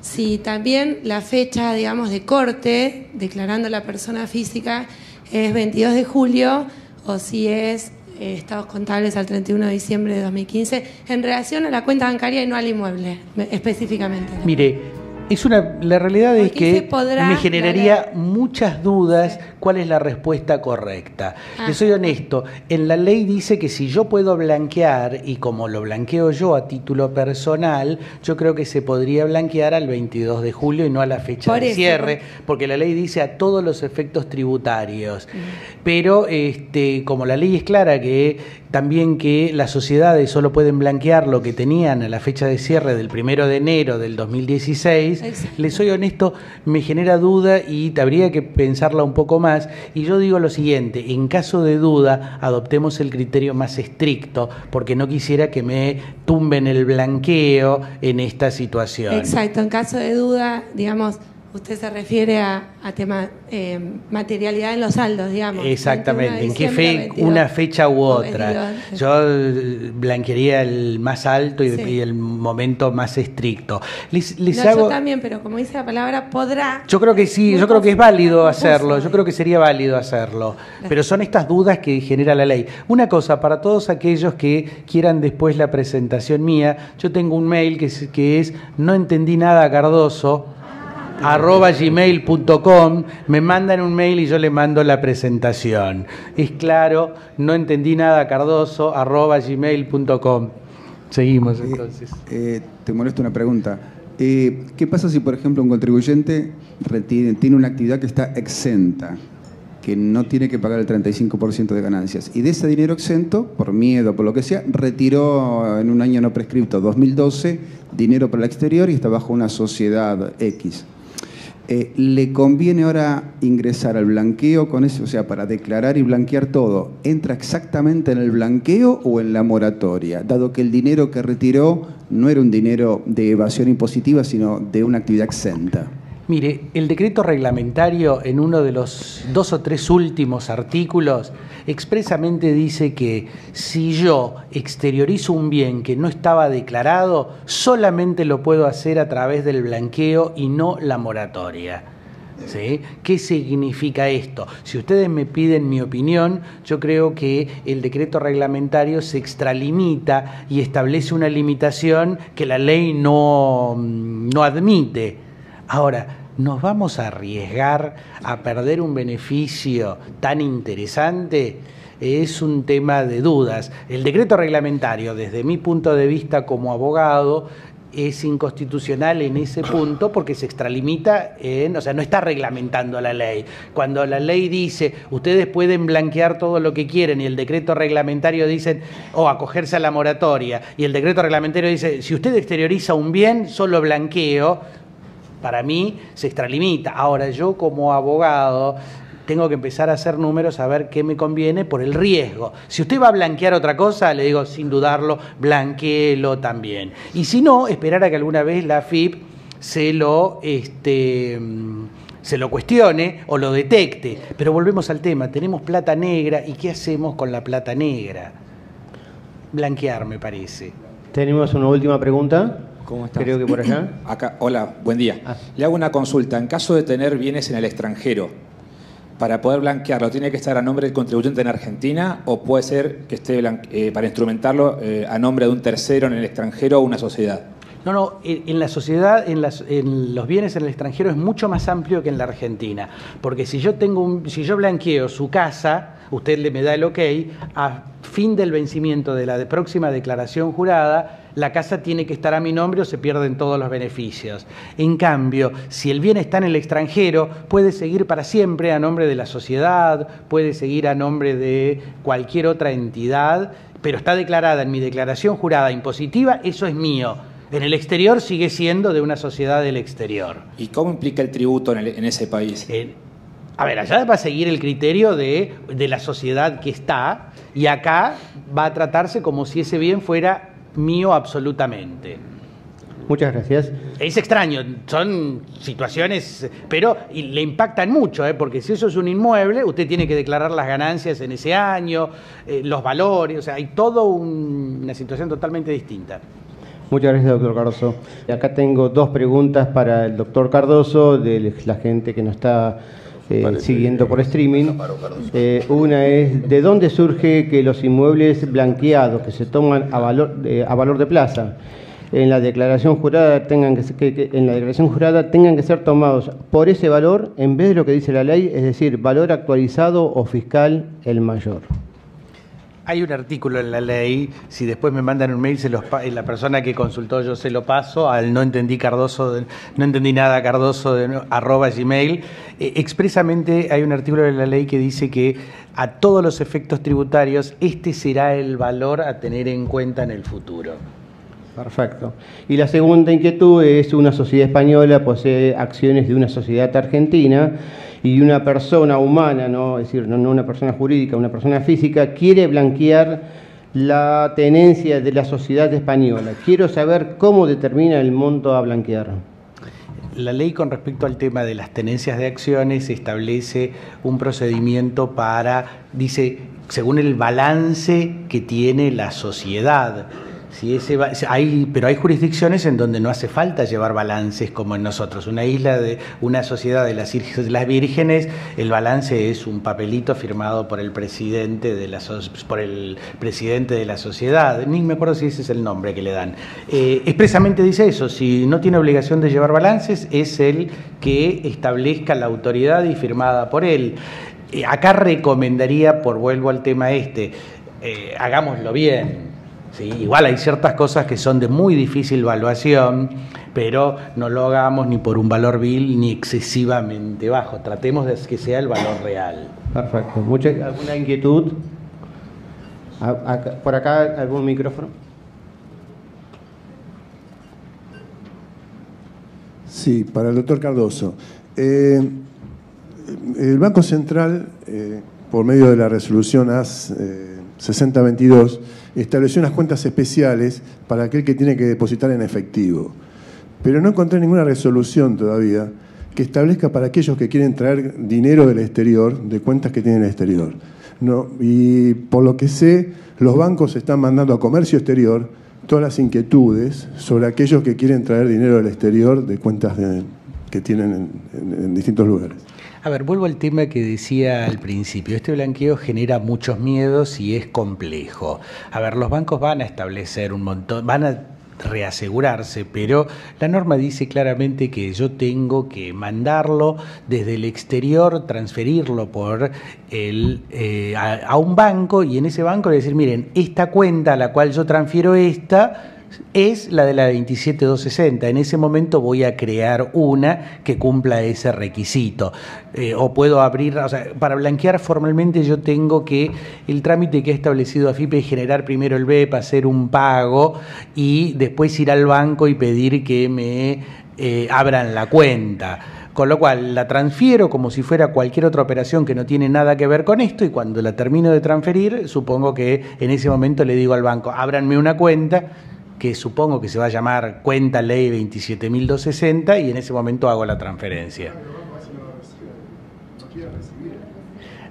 si también la fecha, digamos, de corte, declarando la persona física, es 22 de julio o si es eh, estados contables al 31 de diciembre de 2015, en relación a la cuenta bancaria y no al inmueble específicamente. Mire, una, la realidad es que me generaría muchas dudas cuál es la respuesta correcta. Yo ah. soy honesto, en la ley dice que si yo puedo blanquear, y como lo blanqueo yo a título personal, yo creo que se podría blanquear al 22 de julio y no a la fecha de cierre, porque la ley dice a todos los efectos tributarios. Mm. Pero este, como la ley es clara que también que las sociedades solo pueden blanquear lo que tenían a la fecha de cierre del primero de enero del 2016, le soy honesto, me genera duda y habría que pensarla un poco más. Y yo digo lo siguiente, en caso de duda, adoptemos el criterio más estricto, porque no quisiera que me tumben el blanqueo en esta situación. Exacto, en caso de duda, digamos Usted se refiere a, tema eh, materialidad en los saldos, digamos. Exactamente, en qué fe, una fecha u otra. yo eh, blanquearía el más alto y, el momento más estricto. Yo también, pero como dice la palabra, podrá. Yo creo que sí, yo creo que es válido hacerlo, yo creo que sería válido hacerlo. Pero son estas dudas que genera la ley. Una cosa, para todos aquellos que quieran después la presentación mía, yo tengo un mail que es, que es no entendí nada, Cardoso arroba gmail.com, me mandan un mail y yo le mando la presentación. Es claro, no entendí nada, Cardoso, arroba gmail.com. Seguimos eh, entonces. Eh, te molesta una pregunta. Eh, ¿Qué pasa si, por ejemplo, un contribuyente tiene una actividad que está exenta, que no tiene que pagar el 35% de ganancias, y de ese dinero exento, por miedo, por lo que sea, retiró en un año no prescripto, 2012, dinero para el exterior y está bajo una sociedad X? Eh, le conviene ahora ingresar al blanqueo con eso, o sea, para declarar y blanquear todo, ¿entra exactamente en el blanqueo o en la moratoria? Dado que el dinero que retiró no era un dinero de evasión impositiva, sino de una actividad exenta. Mire, el decreto reglamentario en uno de los dos o tres últimos artículos expresamente dice que si yo exteriorizo un bien que no estaba declarado, solamente lo puedo hacer a través del blanqueo y no la moratoria. ¿Sí? ¿Qué significa esto? Si ustedes me piden mi opinión, yo creo que el decreto reglamentario se extralimita y establece una limitación que la ley no, mm, no admite. Ahora, ¿nos vamos a arriesgar a perder un beneficio tan interesante? Es un tema de dudas. El decreto reglamentario, desde mi punto de vista como abogado, es inconstitucional en ese punto porque se extralimita en, o sea, no está reglamentando la ley. Cuando la ley dice, ustedes pueden blanquear todo lo que quieren y el decreto reglamentario dice, o acogerse a la moratoria, y el decreto reglamentario dice, si usted exterioriza un bien, solo blanqueo, para mí se extralimita. Ahora, yo como abogado tengo que empezar a hacer números a ver qué me conviene por el riesgo. Si usted va a blanquear otra cosa, le digo, sin dudarlo, blanqueelo también. Y si no, esperar a que alguna vez la FIP se lo... Este, se lo cuestione o lo detecte. Pero volvemos al tema, tenemos plata negra y ¿qué hacemos con la plata negra? Blanquear, me parece. Tenemos una última pregunta. ¿Cómo está? Creo que por Acá, hola, buen día. Ah. Le hago una consulta. En caso de tener bienes en el extranjero, para poder blanquearlo, ¿tiene que estar a nombre del contribuyente en Argentina o puede ser que esté eh, para instrumentarlo eh, a nombre de un tercero en el extranjero o una sociedad? No, no, en la sociedad, en, los bienes en el extranjero es mucho más amplio que en la Argentina. Porque si yo, tengo un, si yo blanqueo su casa, usted le me da el ok, a fin del vencimiento de la próxima declaración jurada, la casa tiene que estar a mi nombre o se pierden todos los beneficios. En cambio, si el bien está en el extranjero, puede seguir para siempre a nombre de la sociedad, puede seguir a nombre de cualquier otra entidad, pero está declarada en mi declaración jurada impositiva, eso es mío. En el exterior sigue siendo de una sociedad del exterior. ¿Y cómo implica el tributo en, ese país? Eh, a ver, allá va a seguir el criterio de, de, la sociedad que está y acá va a tratarse como si ese bien fuera mío absolutamente. Muchas gracias. Es extraño, son situaciones, pero le impactan mucho, ¿eh? porque si eso es un inmueble, usted tiene que declarar las ganancias en ese año, eh, los valores, o sea, hay toda una situación totalmente distinta. Muchas gracias, doctor Cardoso. Acá tengo dos preguntas para el doctor Cardoso, de la gente que nos está eh, siguiendo por streaming. Eh, una es, ¿de dónde surge que los inmuebles blanqueados que se toman a valor, a valor de plaza en la declaración jurada tengan que, en la declaración jurada tengan que ser tomados por ese valor en vez de lo que dice la ley, es decir, valor actualizado o fiscal el mayor? Hay un artículo en la ley, si después me mandan un mail, se los la persona que consultó yo se lo paso al no entendí Cardoso, no entendí nada Cardoso de, arroba gmail. E, expresamente hay un artículo de la ley que dice que a todos los efectos tributarios este será el valor a tener en cuenta en el futuro. Perfecto. Y la segunda inquietud es una sociedad española posee acciones de una sociedad argentina y una persona humana, ¿no? es decir, no, no una persona jurídica, una persona física, quiere blanquear la tenencia de la sociedad española. Quiero saber cómo determina el monto a blanquear. La ley con respecto al tema de las tenencias de acciones establece un procedimiento para, dice, según el balance que tiene la sociedad ese pero hay jurisdicciones en donde no hace falta llevar balances como en nosotros. Una isla de una sociedad de las, de las vírgenes, el balance es un papelito firmado por el presidente de la por el presidente de la sociedad. Ni me acuerdo si ese es el nombre que le dan. Eh, expresamente dice eso. Si no tiene obligación de llevar balances, es el que establezca la autoridad y firmada por él. Eh, acá recomendaría, por vuelvo al tema este, eh, hagámoslo bien Sí, igual hay ciertas cosas que son de muy difícil evaluación, pero no lo hagamos ni por un valor vil ni excesivamente bajo. Tratemos de que sea el valor real. Perfecto. Mucha, ¿Alguna inquietud? ¿A, por acá algún micrófono? Sí, para el doctor Cardoso. Eh, el Banco Central, eh, por medio de la resolución AS... 6022 estableció unas cuentas especiales para aquel que tiene que depositar en efectivo. Pero no encontré ninguna resolución todavía que establezca para aquellos que quieren traer dinero del exterior, de cuentas que tienen en el exterior. No, y por lo que sé, los bancos están mandando a comercio exterior todas las inquietudes sobre aquellos que quieren traer dinero del exterior de cuentas que tienen en distintos lugares. A ver, vuelvo al tema que decía al principio. Este blanqueo genera muchos miedos y es complejo. A ver, los bancos van a establecer un montón, van a reasegurarse, pero la norma dice claramente que yo tengo que mandarlo desde el exterior, transferirlo por el, eh, a, un banco y en ese banco decir, miren, esta cuenta a la cual yo transfiero esta, es la de la 27260. En ese momento voy a crear una que cumpla ese requisito. Eh, o puedo abrir, o sea, para blanquear formalmente yo tengo que el trámite que ha establecido AFIP es generar primero el BEP, hacer un pago y después ir al banco y pedir que me eh, abran la cuenta. Con lo cual la transfiero como si fuera cualquier otra operación que no tiene nada que ver con esto y cuando la termino de transferir, supongo que en ese momento le digo al banco, ábranme una cuenta que supongo que se va a llamar cuenta ley 27.260 y en ese momento hago la transferencia.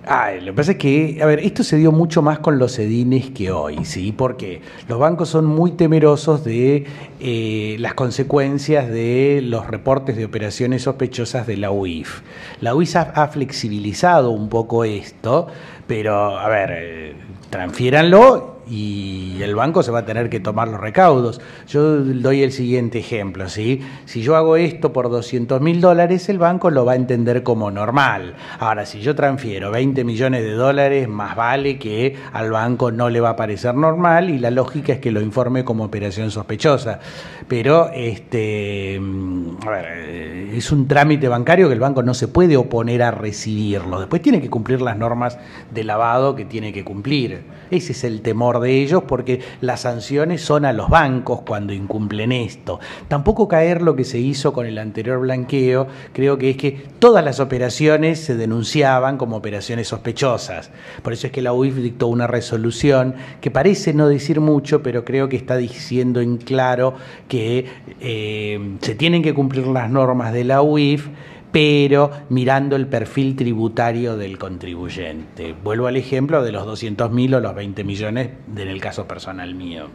Ah, lo que pasa es que, a ver, esto se dio mucho más con los edines que hoy, ¿sí? Porque los bancos son muy temerosos de eh, las consecuencias de los reportes de operaciones sospechosas de la UIF. La UIF ha, flexibilizado un poco esto, pero, a ver, eh, transfiéranlo y el banco se va a tener que tomar los recaudos. Yo doy el siguiente ejemplo, Si yo hago esto por 200 mil dólares, el banco lo va a entender como normal. Ahora, si yo transfiero 20 millones de dólares, más vale que al banco no le va a parecer normal y la lógica es que lo informe como operación sospechosa. Pero, este, mm, a ver, eh, es un trámite bancario que el banco no se puede oponer a recibirlo. Después tiene que cumplir las normas de lavado que tiene que cumplir. Ese es el temor de ellos porque las sanciones son a los bancos cuando incumplen esto. Tampoco caer lo que se hizo con el anterior blanqueo, creo que es que todas las operaciones se denunciaban como operaciones sospechosas. Por eso es que la UIF dictó una resolución que parece no decir mucho, pero creo que está diciendo en claro que eh, se tienen que cumplir las normas de la UIF pero mirando el perfil tributario del contribuyente. Vuelvo al ejemplo de los 200.000 o los 20 millones en el caso personal mío.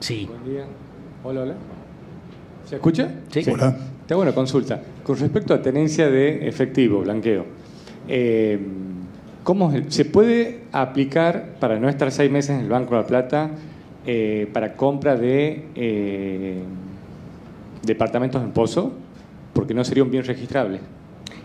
Sí. Buen día. Hola, hola. ¿Se escucha? Sí. sí. Hola. Te una consulta. Con respecto a tenencia de efectivo, blanqueo, eh, ¿cómo se puede aplicar para no estar seis meses en el Banco de la Plata eh, para compra de eh, departamentos en Pozo? porque no sería un bien registrable.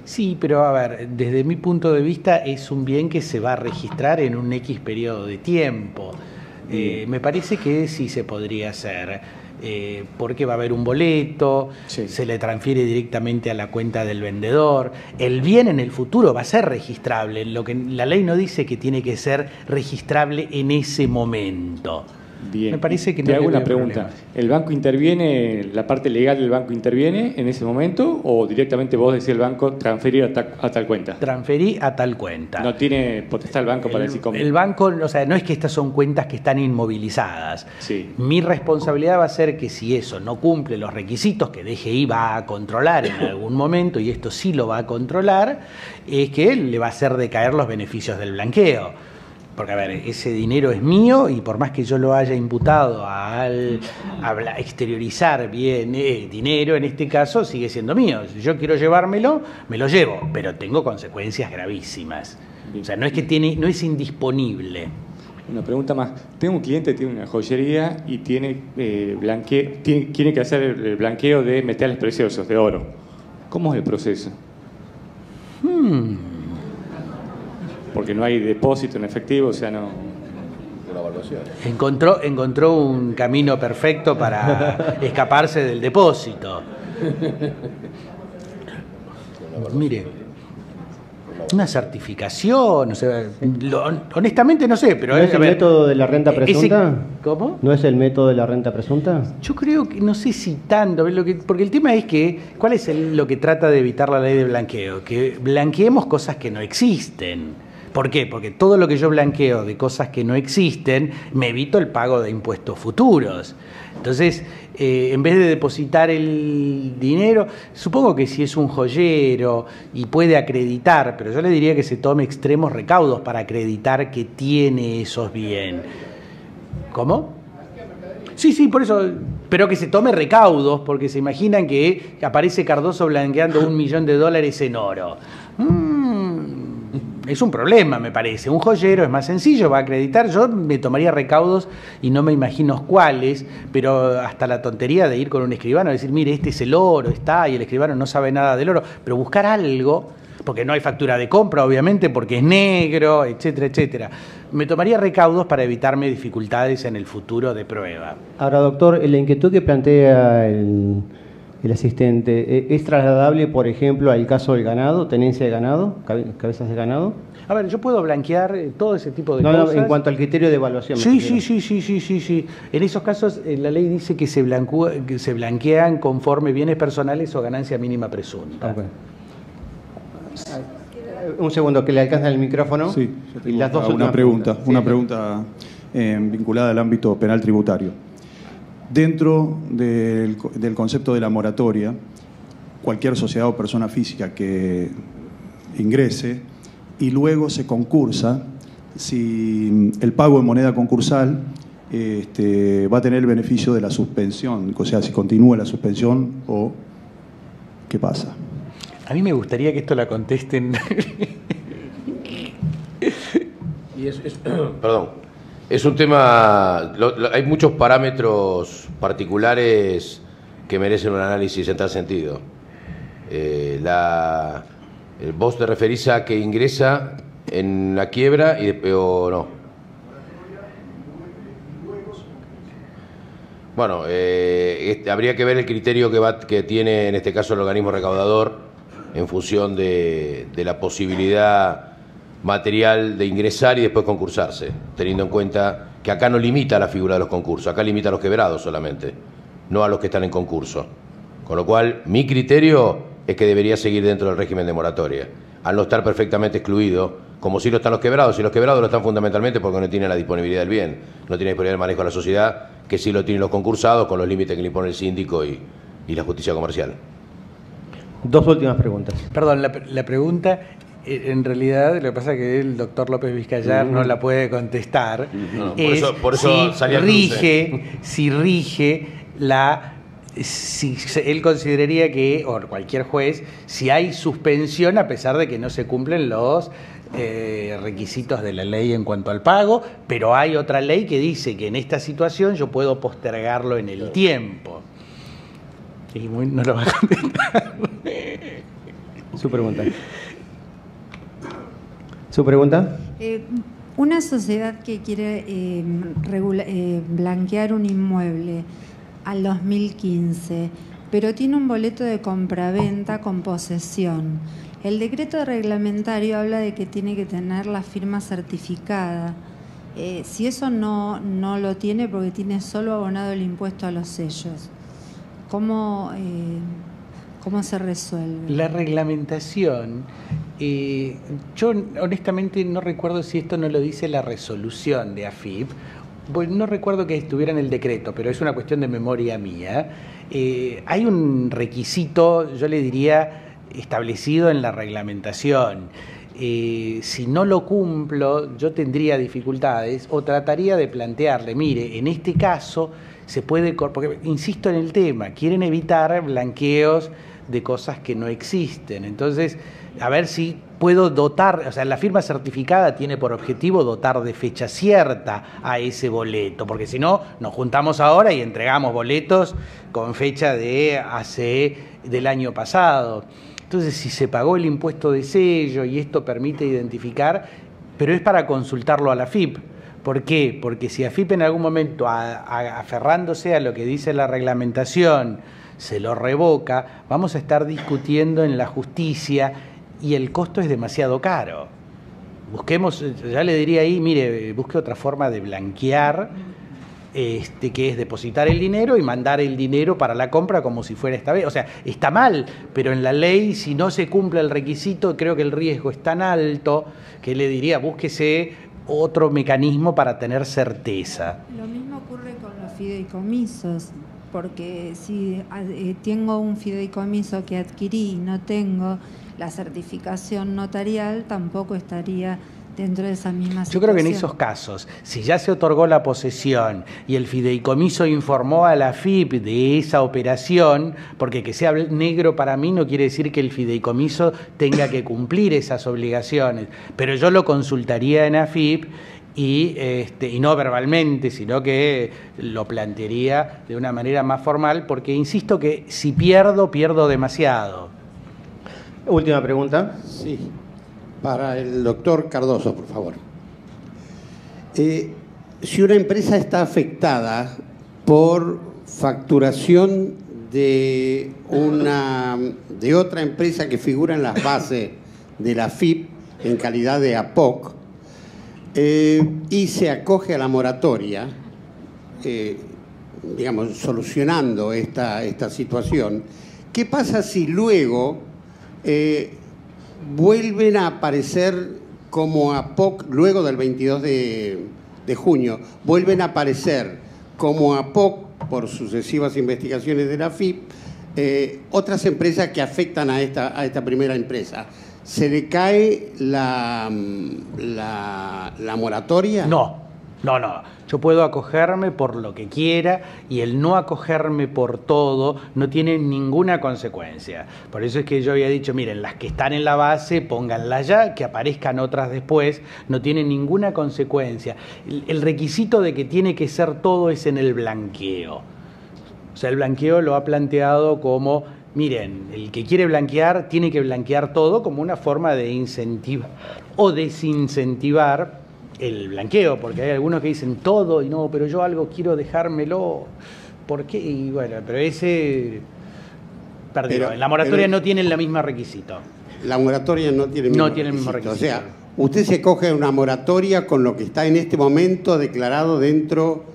Sí, pero a ver, desde mi punto de vista es un bien que se va a registrar en un X periodo de tiempo. Mm. Eh, me parece que sí se podría hacer, eh, porque va a haber un boleto, se le transfiere directamente a la cuenta del vendedor. El bien en el futuro va a ser registrable. Lo que la ley no dice que tiene que ser registrable en ese momento. Bien. Me parece que Te hago una pregunta. ¿El banco interviene, la parte legal del banco interviene en ese momento o directamente vos decís al banco transferir a, tal cuenta? Transferí a tal cuenta. No tiene potestad el banco para decir cómo. El banco, o sea, no es que estas son cuentas que están inmovilizadas. Mi responsabilidad va a ser que si eso no cumple los requisitos que DGI va a controlar en algún momento, y esto sí lo va a controlar, es que él le va a hacer decaer los beneficios del blanqueo. Porque, a ver, ese dinero es mío y por más que yo lo haya imputado al a exteriorizar bien eh, dinero, en este caso, sigue siendo mío. Si yo quiero llevármelo, me lo llevo, pero tengo consecuencias gravísimas. O sea, no es que tiene, no es indisponible. Una pregunta más. Tengo un cliente que tiene una joyería y tiene, eh, blanque, tiene, que hacer el blanqueo de metales preciosos, de oro. ¿Cómo es el proceso? Hmm porque no hay depósito en efectivo, o sea, no. Encontró, encontró un camino perfecto para escaparse del depósito. Mire, una certificación, o sea, honestamente no sé, pero eh, es el método de la eh, renta presunta? ¿Cómo? ¿No es el método de la renta presunta? Yo creo que no sé si tanto, porque el tema es que ¿cuál es lo que trata de evitar la ley de blanqueo? Que blanqueemos cosas que no existen. ¿Por qué? Porque todo lo que yo blanqueo de cosas que no existen, me evito el pago de impuestos futuros. Entonces, eh, en vez de depositar el dinero, supongo que si es un joyero y puede acreditar, pero yo le diría que se tome extremos recaudos para acreditar que tiene esos bienes. ¿Cómo? Sí, sí, por eso, pero que se tome recaudos, porque se imaginan que aparece Cardoso blanqueando un millón de dólares en oro. Mm es un problema, me parece. Un joyero es más sencillo, va a acreditar. Yo me tomaría recaudos y no me imagino cuáles, pero hasta la tontería de ir con un escribano y decir, mire, este es el oro, está, y el escribano no sabe nada del oro, pero buscar algo porque no hay factura de compra, obviamente, porque es negro, etcétera, etcétera. Me tomaría recaudos para evitarme dificultades en el futuro de prueba. Ahora, doctor, la inquietud que plantea el, el asistente. ¿E-, ¿Es trasladable, por ejemplo, al caso del ganado, tenencia de ganado, cabezas de ganado? A ver, yo puedo blanquear eh, todo ese tipo de cosas. en cuanto al criterio de evaluación. Sí, sí, sí, sí, sí, sí, En esos casos eh, la ley dice que se, blanquean conforme bienes personales o ganancia mínima presunta. Un segundo, que le alcanza el micrófono. Sí, una, pregunta, una pregunta eh, vinculada al ámbito penal tributario. Dentro del, concepto de la moratoria, cualquier sociedad o persona física que ingrese y luego se concursa, si el pago en moneda concursal este, va a tener el beneficio de la suspensión, o sea, si continúa la suspensión o qué pasa. A mí me gustaría que esto la contesten. perdón, es un tema, hay muchos parámetros particulares que merecen un análisis en tal sentido. Eh, la, eh, vos te referís a que ingresa en la quiebra y o no. Bueno, eh, este, habría que ver el criterio que, va, que tiene en este caso el organismo recaudador en función de, de la posibilidad material de ingresar y después concursarse, teniendo en cuenta que acá no limita la figura de los concursos, acá limita a los quebrados solamente, no a los que están en concurso. Con lo cual, mi criterio es que debería seguir dentro del régimen de moratoria, al no estar perfectamente excluido, como si lo están los quebrados, y los quebrados lo están fundamentalmente porque no tienen la disponibilidad del bien, no tienen disponibilidad del manejo de la sociedad, que sí lo tienen los concursados con los límites que le impone el síndico y, la justicia comercial. Dos últimas preguntas. Perdón, la, la pregunta eh, en realidad lo que pasa es que el doctor López Vizcayar no la puede contestar. por, eso, por eso, si rige, si rige la si él consideraría que, o cualquier juez, si hay suspensión a pesar de que no se cumplen los eh, requisitos de la ley en cuanto al pago, pero hay otra ley que dice que en esta situación yo puedo postergarlo en el tiempo. Y no lo va a contestar. Su pregunta. ¿Su pregunta? Eh, una sociedad que quiere em, eh, blanquear un inmueble al 2015, pero tiene un boleto de compraventa con posesión. El decreto reglamentario habla de que tiene que tener la firma certificada. Eh, si eso no, no lo tiene porque tiene solo abonado el impuesto a los sellos, ¿cómo, ¿Cómo se resuelve? La reglamentación. Eh, yo honestamente no recuerdo si esto no lo dice la resolución de AFIP. Pues no recuerdo que estuviera en el decreto, pero es una cuestión de memoria mía. Eh, hay un requisito, yo le diría, establecido en la reglamentación. Eh, si no lo cumplo, yo tendría dificultades o trataría de plantearle, mire, en este caso se puede, porque insisto en el tema, quieren evitar blanqueos de cosas que no existen. Entonces, a ver si puedo dotar, o sea, la firma certificada tiene por objetivo dotar de fecha cierta a ese boleto, porque si no, nos juntamos ahora y entregamos boletos con fecha de hace del año pasado. Entonces, si se pagó el impuesto de sello y esto permite identificar, pero es para consultarlo a la FIP. ¿Por qué? Porque si AFIP en algún momento, aferrándose a lo que dice la reglamentación, se lo revoca, vamos a estar discutiendo en la justicia y el costo es demasiado caro. Busquemos, ya le diría ahí, mire, busque otra forma de blanquear, este, que es depositar el dinero y mandar el dinero para la compra como si fuera esta vez. O sea, está mal, pero en la ley, si no se cumple el requisito, creo que el riesgo es tan alto que le diría, búsquese otro mecanismo para tener certeza. Lo mismo ocurre con los fideicomisos porque si ah, eh, tengo un fideicomiso que adquirí y no tengo la certificación notarial, tampoco estaría dentro de esa misma situación. Yo creo que en esos casos, si ya se otorgó la posesión y el fideicomiso informó a la FIP de esa operación, porque que sea negro para mí no quiere decir que el fideicomiso tenga que cumplir esas obligaciones, pero yo lo consultaría en AFIP y, este, y no verbalmente, sino que lo plantearía de una manera más formal, porque insisto que si pierdo, pierdo demasiado. Última pregunta. Sí, para el doctor Cardoso, por favor. Eh, si una empresa está afectada por facturación de, una, de otra empresa que figura en las bases de la FIP en calidad de APOC, eh, y se acoge a la moratoria, eh, digamos, solucionando esta, esta situación. ¿Qué pasa si luego eh, vuelven a aparecer como APOC, luego del 22 de, junio, vuelven a aparecer como APOC por sucesivas investigaciones de la FIP, otras empresas que afectan a esta primera empresa. ¿Se decae la, la, moratoria? No, no, no. Yo puedo acogerme por lo que quiera y el no acogerme por todo no tiene ninguna consecuencia. Por eso es que yo había dicho, miren, las que están en la base, pónganlas ya, que aparezcan otras después, no tiene ninguna consecuencia. el requisito de que tiene que ser todo es en el blanqueo. O sea, el blanqueo lo ha planteado como miren, el que quiere blanquear tiene que blanquear todo como una forma de incentivar o desincentivar el blanqueo, porque hay algunos que dicen todo y no, pero yo algo quiero dejármelo. ¿Por qué? Y bueno, pero ese perdido. en la moratoria no tienen el mismo requisito. La moratoria no tiene el mismo, no tiene el mismo requisito. O sea, usted se coge una moratoria con lo que está en este momento declarado dentro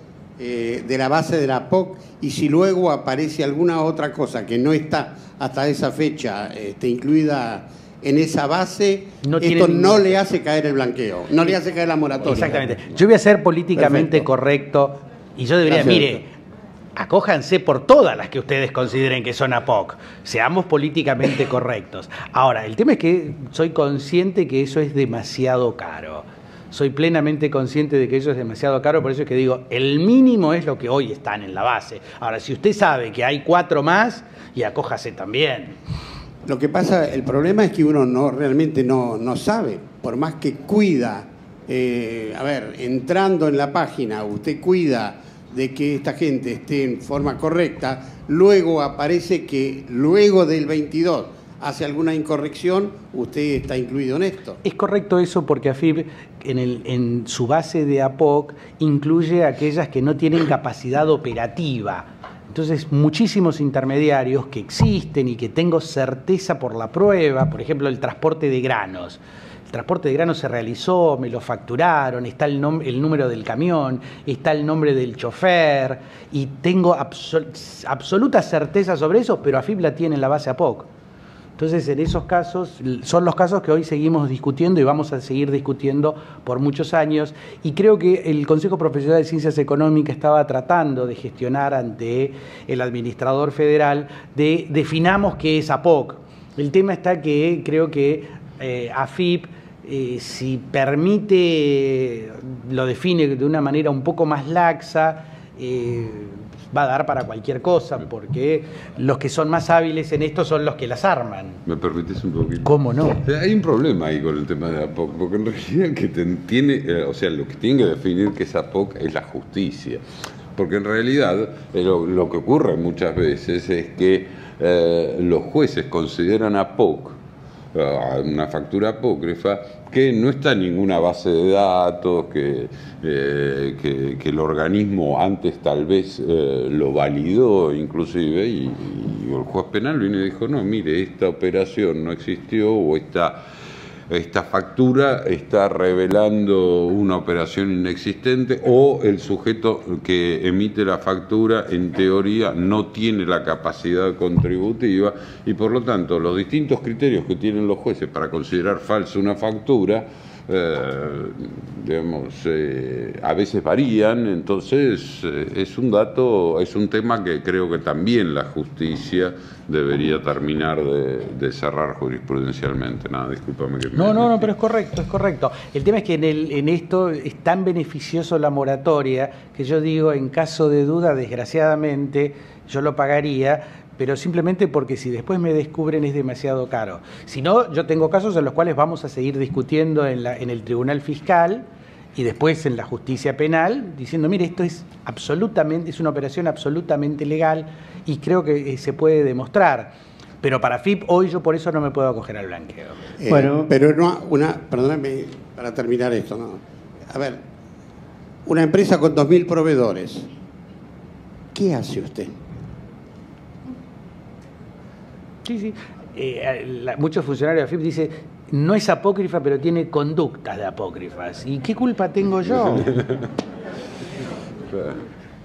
eh, de la base de la POC y si luego aparece alguna otra cosa que no está hasta esa fecha este, incluida en esa base, esto no le hace caer el blanqueo, no le hace caer la moratoria. Exactamente. Yo voy a ser políticamente correcto y yo debería, mire, acójanse por todas las que ustedes consideren que son APOC. Seamos políticamente correctos. Ahora, el tema es que soy consciente que eso es demasiado caro soy plenamente consciente de que eso es demasiado caro, por eso es que digo, el mínimo es lo que hoy están en la base. Ahora, si usted sabe que hay cuatro más, y acójase también. Lo que pasa, el problema es que uno no realmente no, sabe, por más que cuida, eh, a ver, entrando en la página, usted cuida de que esta gente esté en forma correcta, luego aparece que luego del 22 hace alguna incorrección, usted está incluido en esto. Es correcto eso porque AFIP en, en su base de APOC incluye aquellas que no tienen capacidad operativa. Entonces, muchísimos intermediarios que existen y que tengo certeza por la prueba, por ejemplo, el transporte de granos. El transporte de granos se realizó, me lo facturaron, está el, el número del camión, está el nombre del chofer, y tengo absoluta certeza sobre eso, pero AFIP la tiene en la base APOC. Entonces, en esos casos, son los casos que hoy seguimos discutiendo y vamos a seguir discutiendo por muchos años. Y creo que el Consejo Profesional de Ciencias Económicas estaba tratando de gestionar ante el administrador federal de definamos qué es APOC. El tema está que creo que eh, AFIP eh, si permite, lo define de una manera un poco más laxa, eh, va a dar para cualquier cosa, porque los que son más hábiles en esto son los que las arman. ¿Me permites un poquito? ¿Cómo no? Eh, hay un problema ahí con el tema de APOC, porque en realidad que tiene, eh, o sea, lo que tiene que definir que es APOC es la justicia. Porque en realidad eh, lo, que ocurre muchas veces es que los jueces consideran a POC una factura apócrifa que no está en ninguna base de datos, que, eh, que, el organismo antes tal vez eh, lo validó inclusive y, el juez penal vino y dijo, no, mire, esta operación no existió o esta esta factura está revelando una operación inexistente o el sujeto que emite la factura en teoría no tiene la capacidad contributiva y por lo tanto los distintos criterios que tienen los jueces para considerar falsa una factura eh, digamos, eh, a veces varían, entonces eh, es un dato, es un tema que creo que también la justicia debería terminar de, cerrar jurisprudencialmente. Nada, discúlpame No, no, no, pero es correcto, es correcto. El tema es que en, en esto es tan beneficioso la moratoria que yo digo, en caso de duda, desgraciadamente, yo lo pagaría pero simplemente porque si después me descubren es demasiado caro. Si no, yo tengo casos en los cuales vamos a seguir discutiendo en, el tribunal fiscal y después en la justicia penal, diciendo, mire, esto es absolutamente, es una operación absolutamente legal y creo que eh, se puede demostrar. Pero para FIP hoy yo por eso no me puedo acoger al blanqueo. Eh, pero no, una, perdóname para terminar esto, ¿no? A ver, una empresa con 2.000 proveedores, ¿qué hace usted? Sí, sí. Eh, muchos funcionarios de AFIP dicen, no es apócrifa, pero tiene conductas de apócrifas. ¿Y qué culpa tengo yo?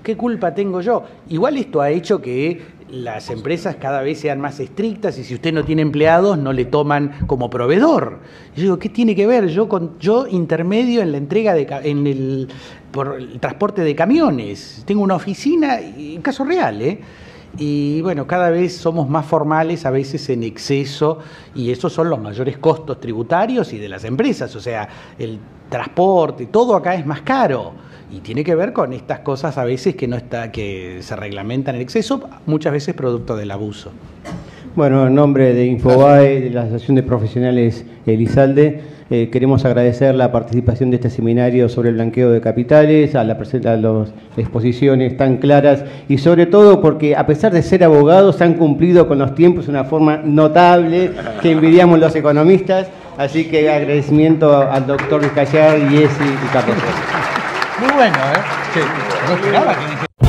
¿Qué culpa tengo yo? Igual esto ha hecho que las empresas cada vez sean más estrictas y si usted no tiene empleados no le toman como proveedor. Yo digo, ¿qué tiene que ver? Yo con, yo intermedio en la entrega de en el por el transporte de camiones. Tengo una oficina, en caso real, ¿eh? y bueno, cada vez somos más formales, a veces en exceso, y esos son los mayores costos tributarios y de las empresas, o sea, el transporte, todo acá es más caro y tiene que ver con estas cosas a veces que no está que se reglamentan en exceso, muchas veces producto del abuso. Bueno, en nombre de Infobae, de la Asociación de Profesionales Elizalde, eh, queremos agradecer la participación de este seminario sobre el blanqueo de capitales, a, la, las exposiciones tan claras y sobre todo porque a pesar de ser abogados han cumplido con los tiempos de una forma notable que envidiamos los economistas. Así que agradecimiento al doctor Callar, Yesi y Carlos. Muy bueno, ¿eh? Sí.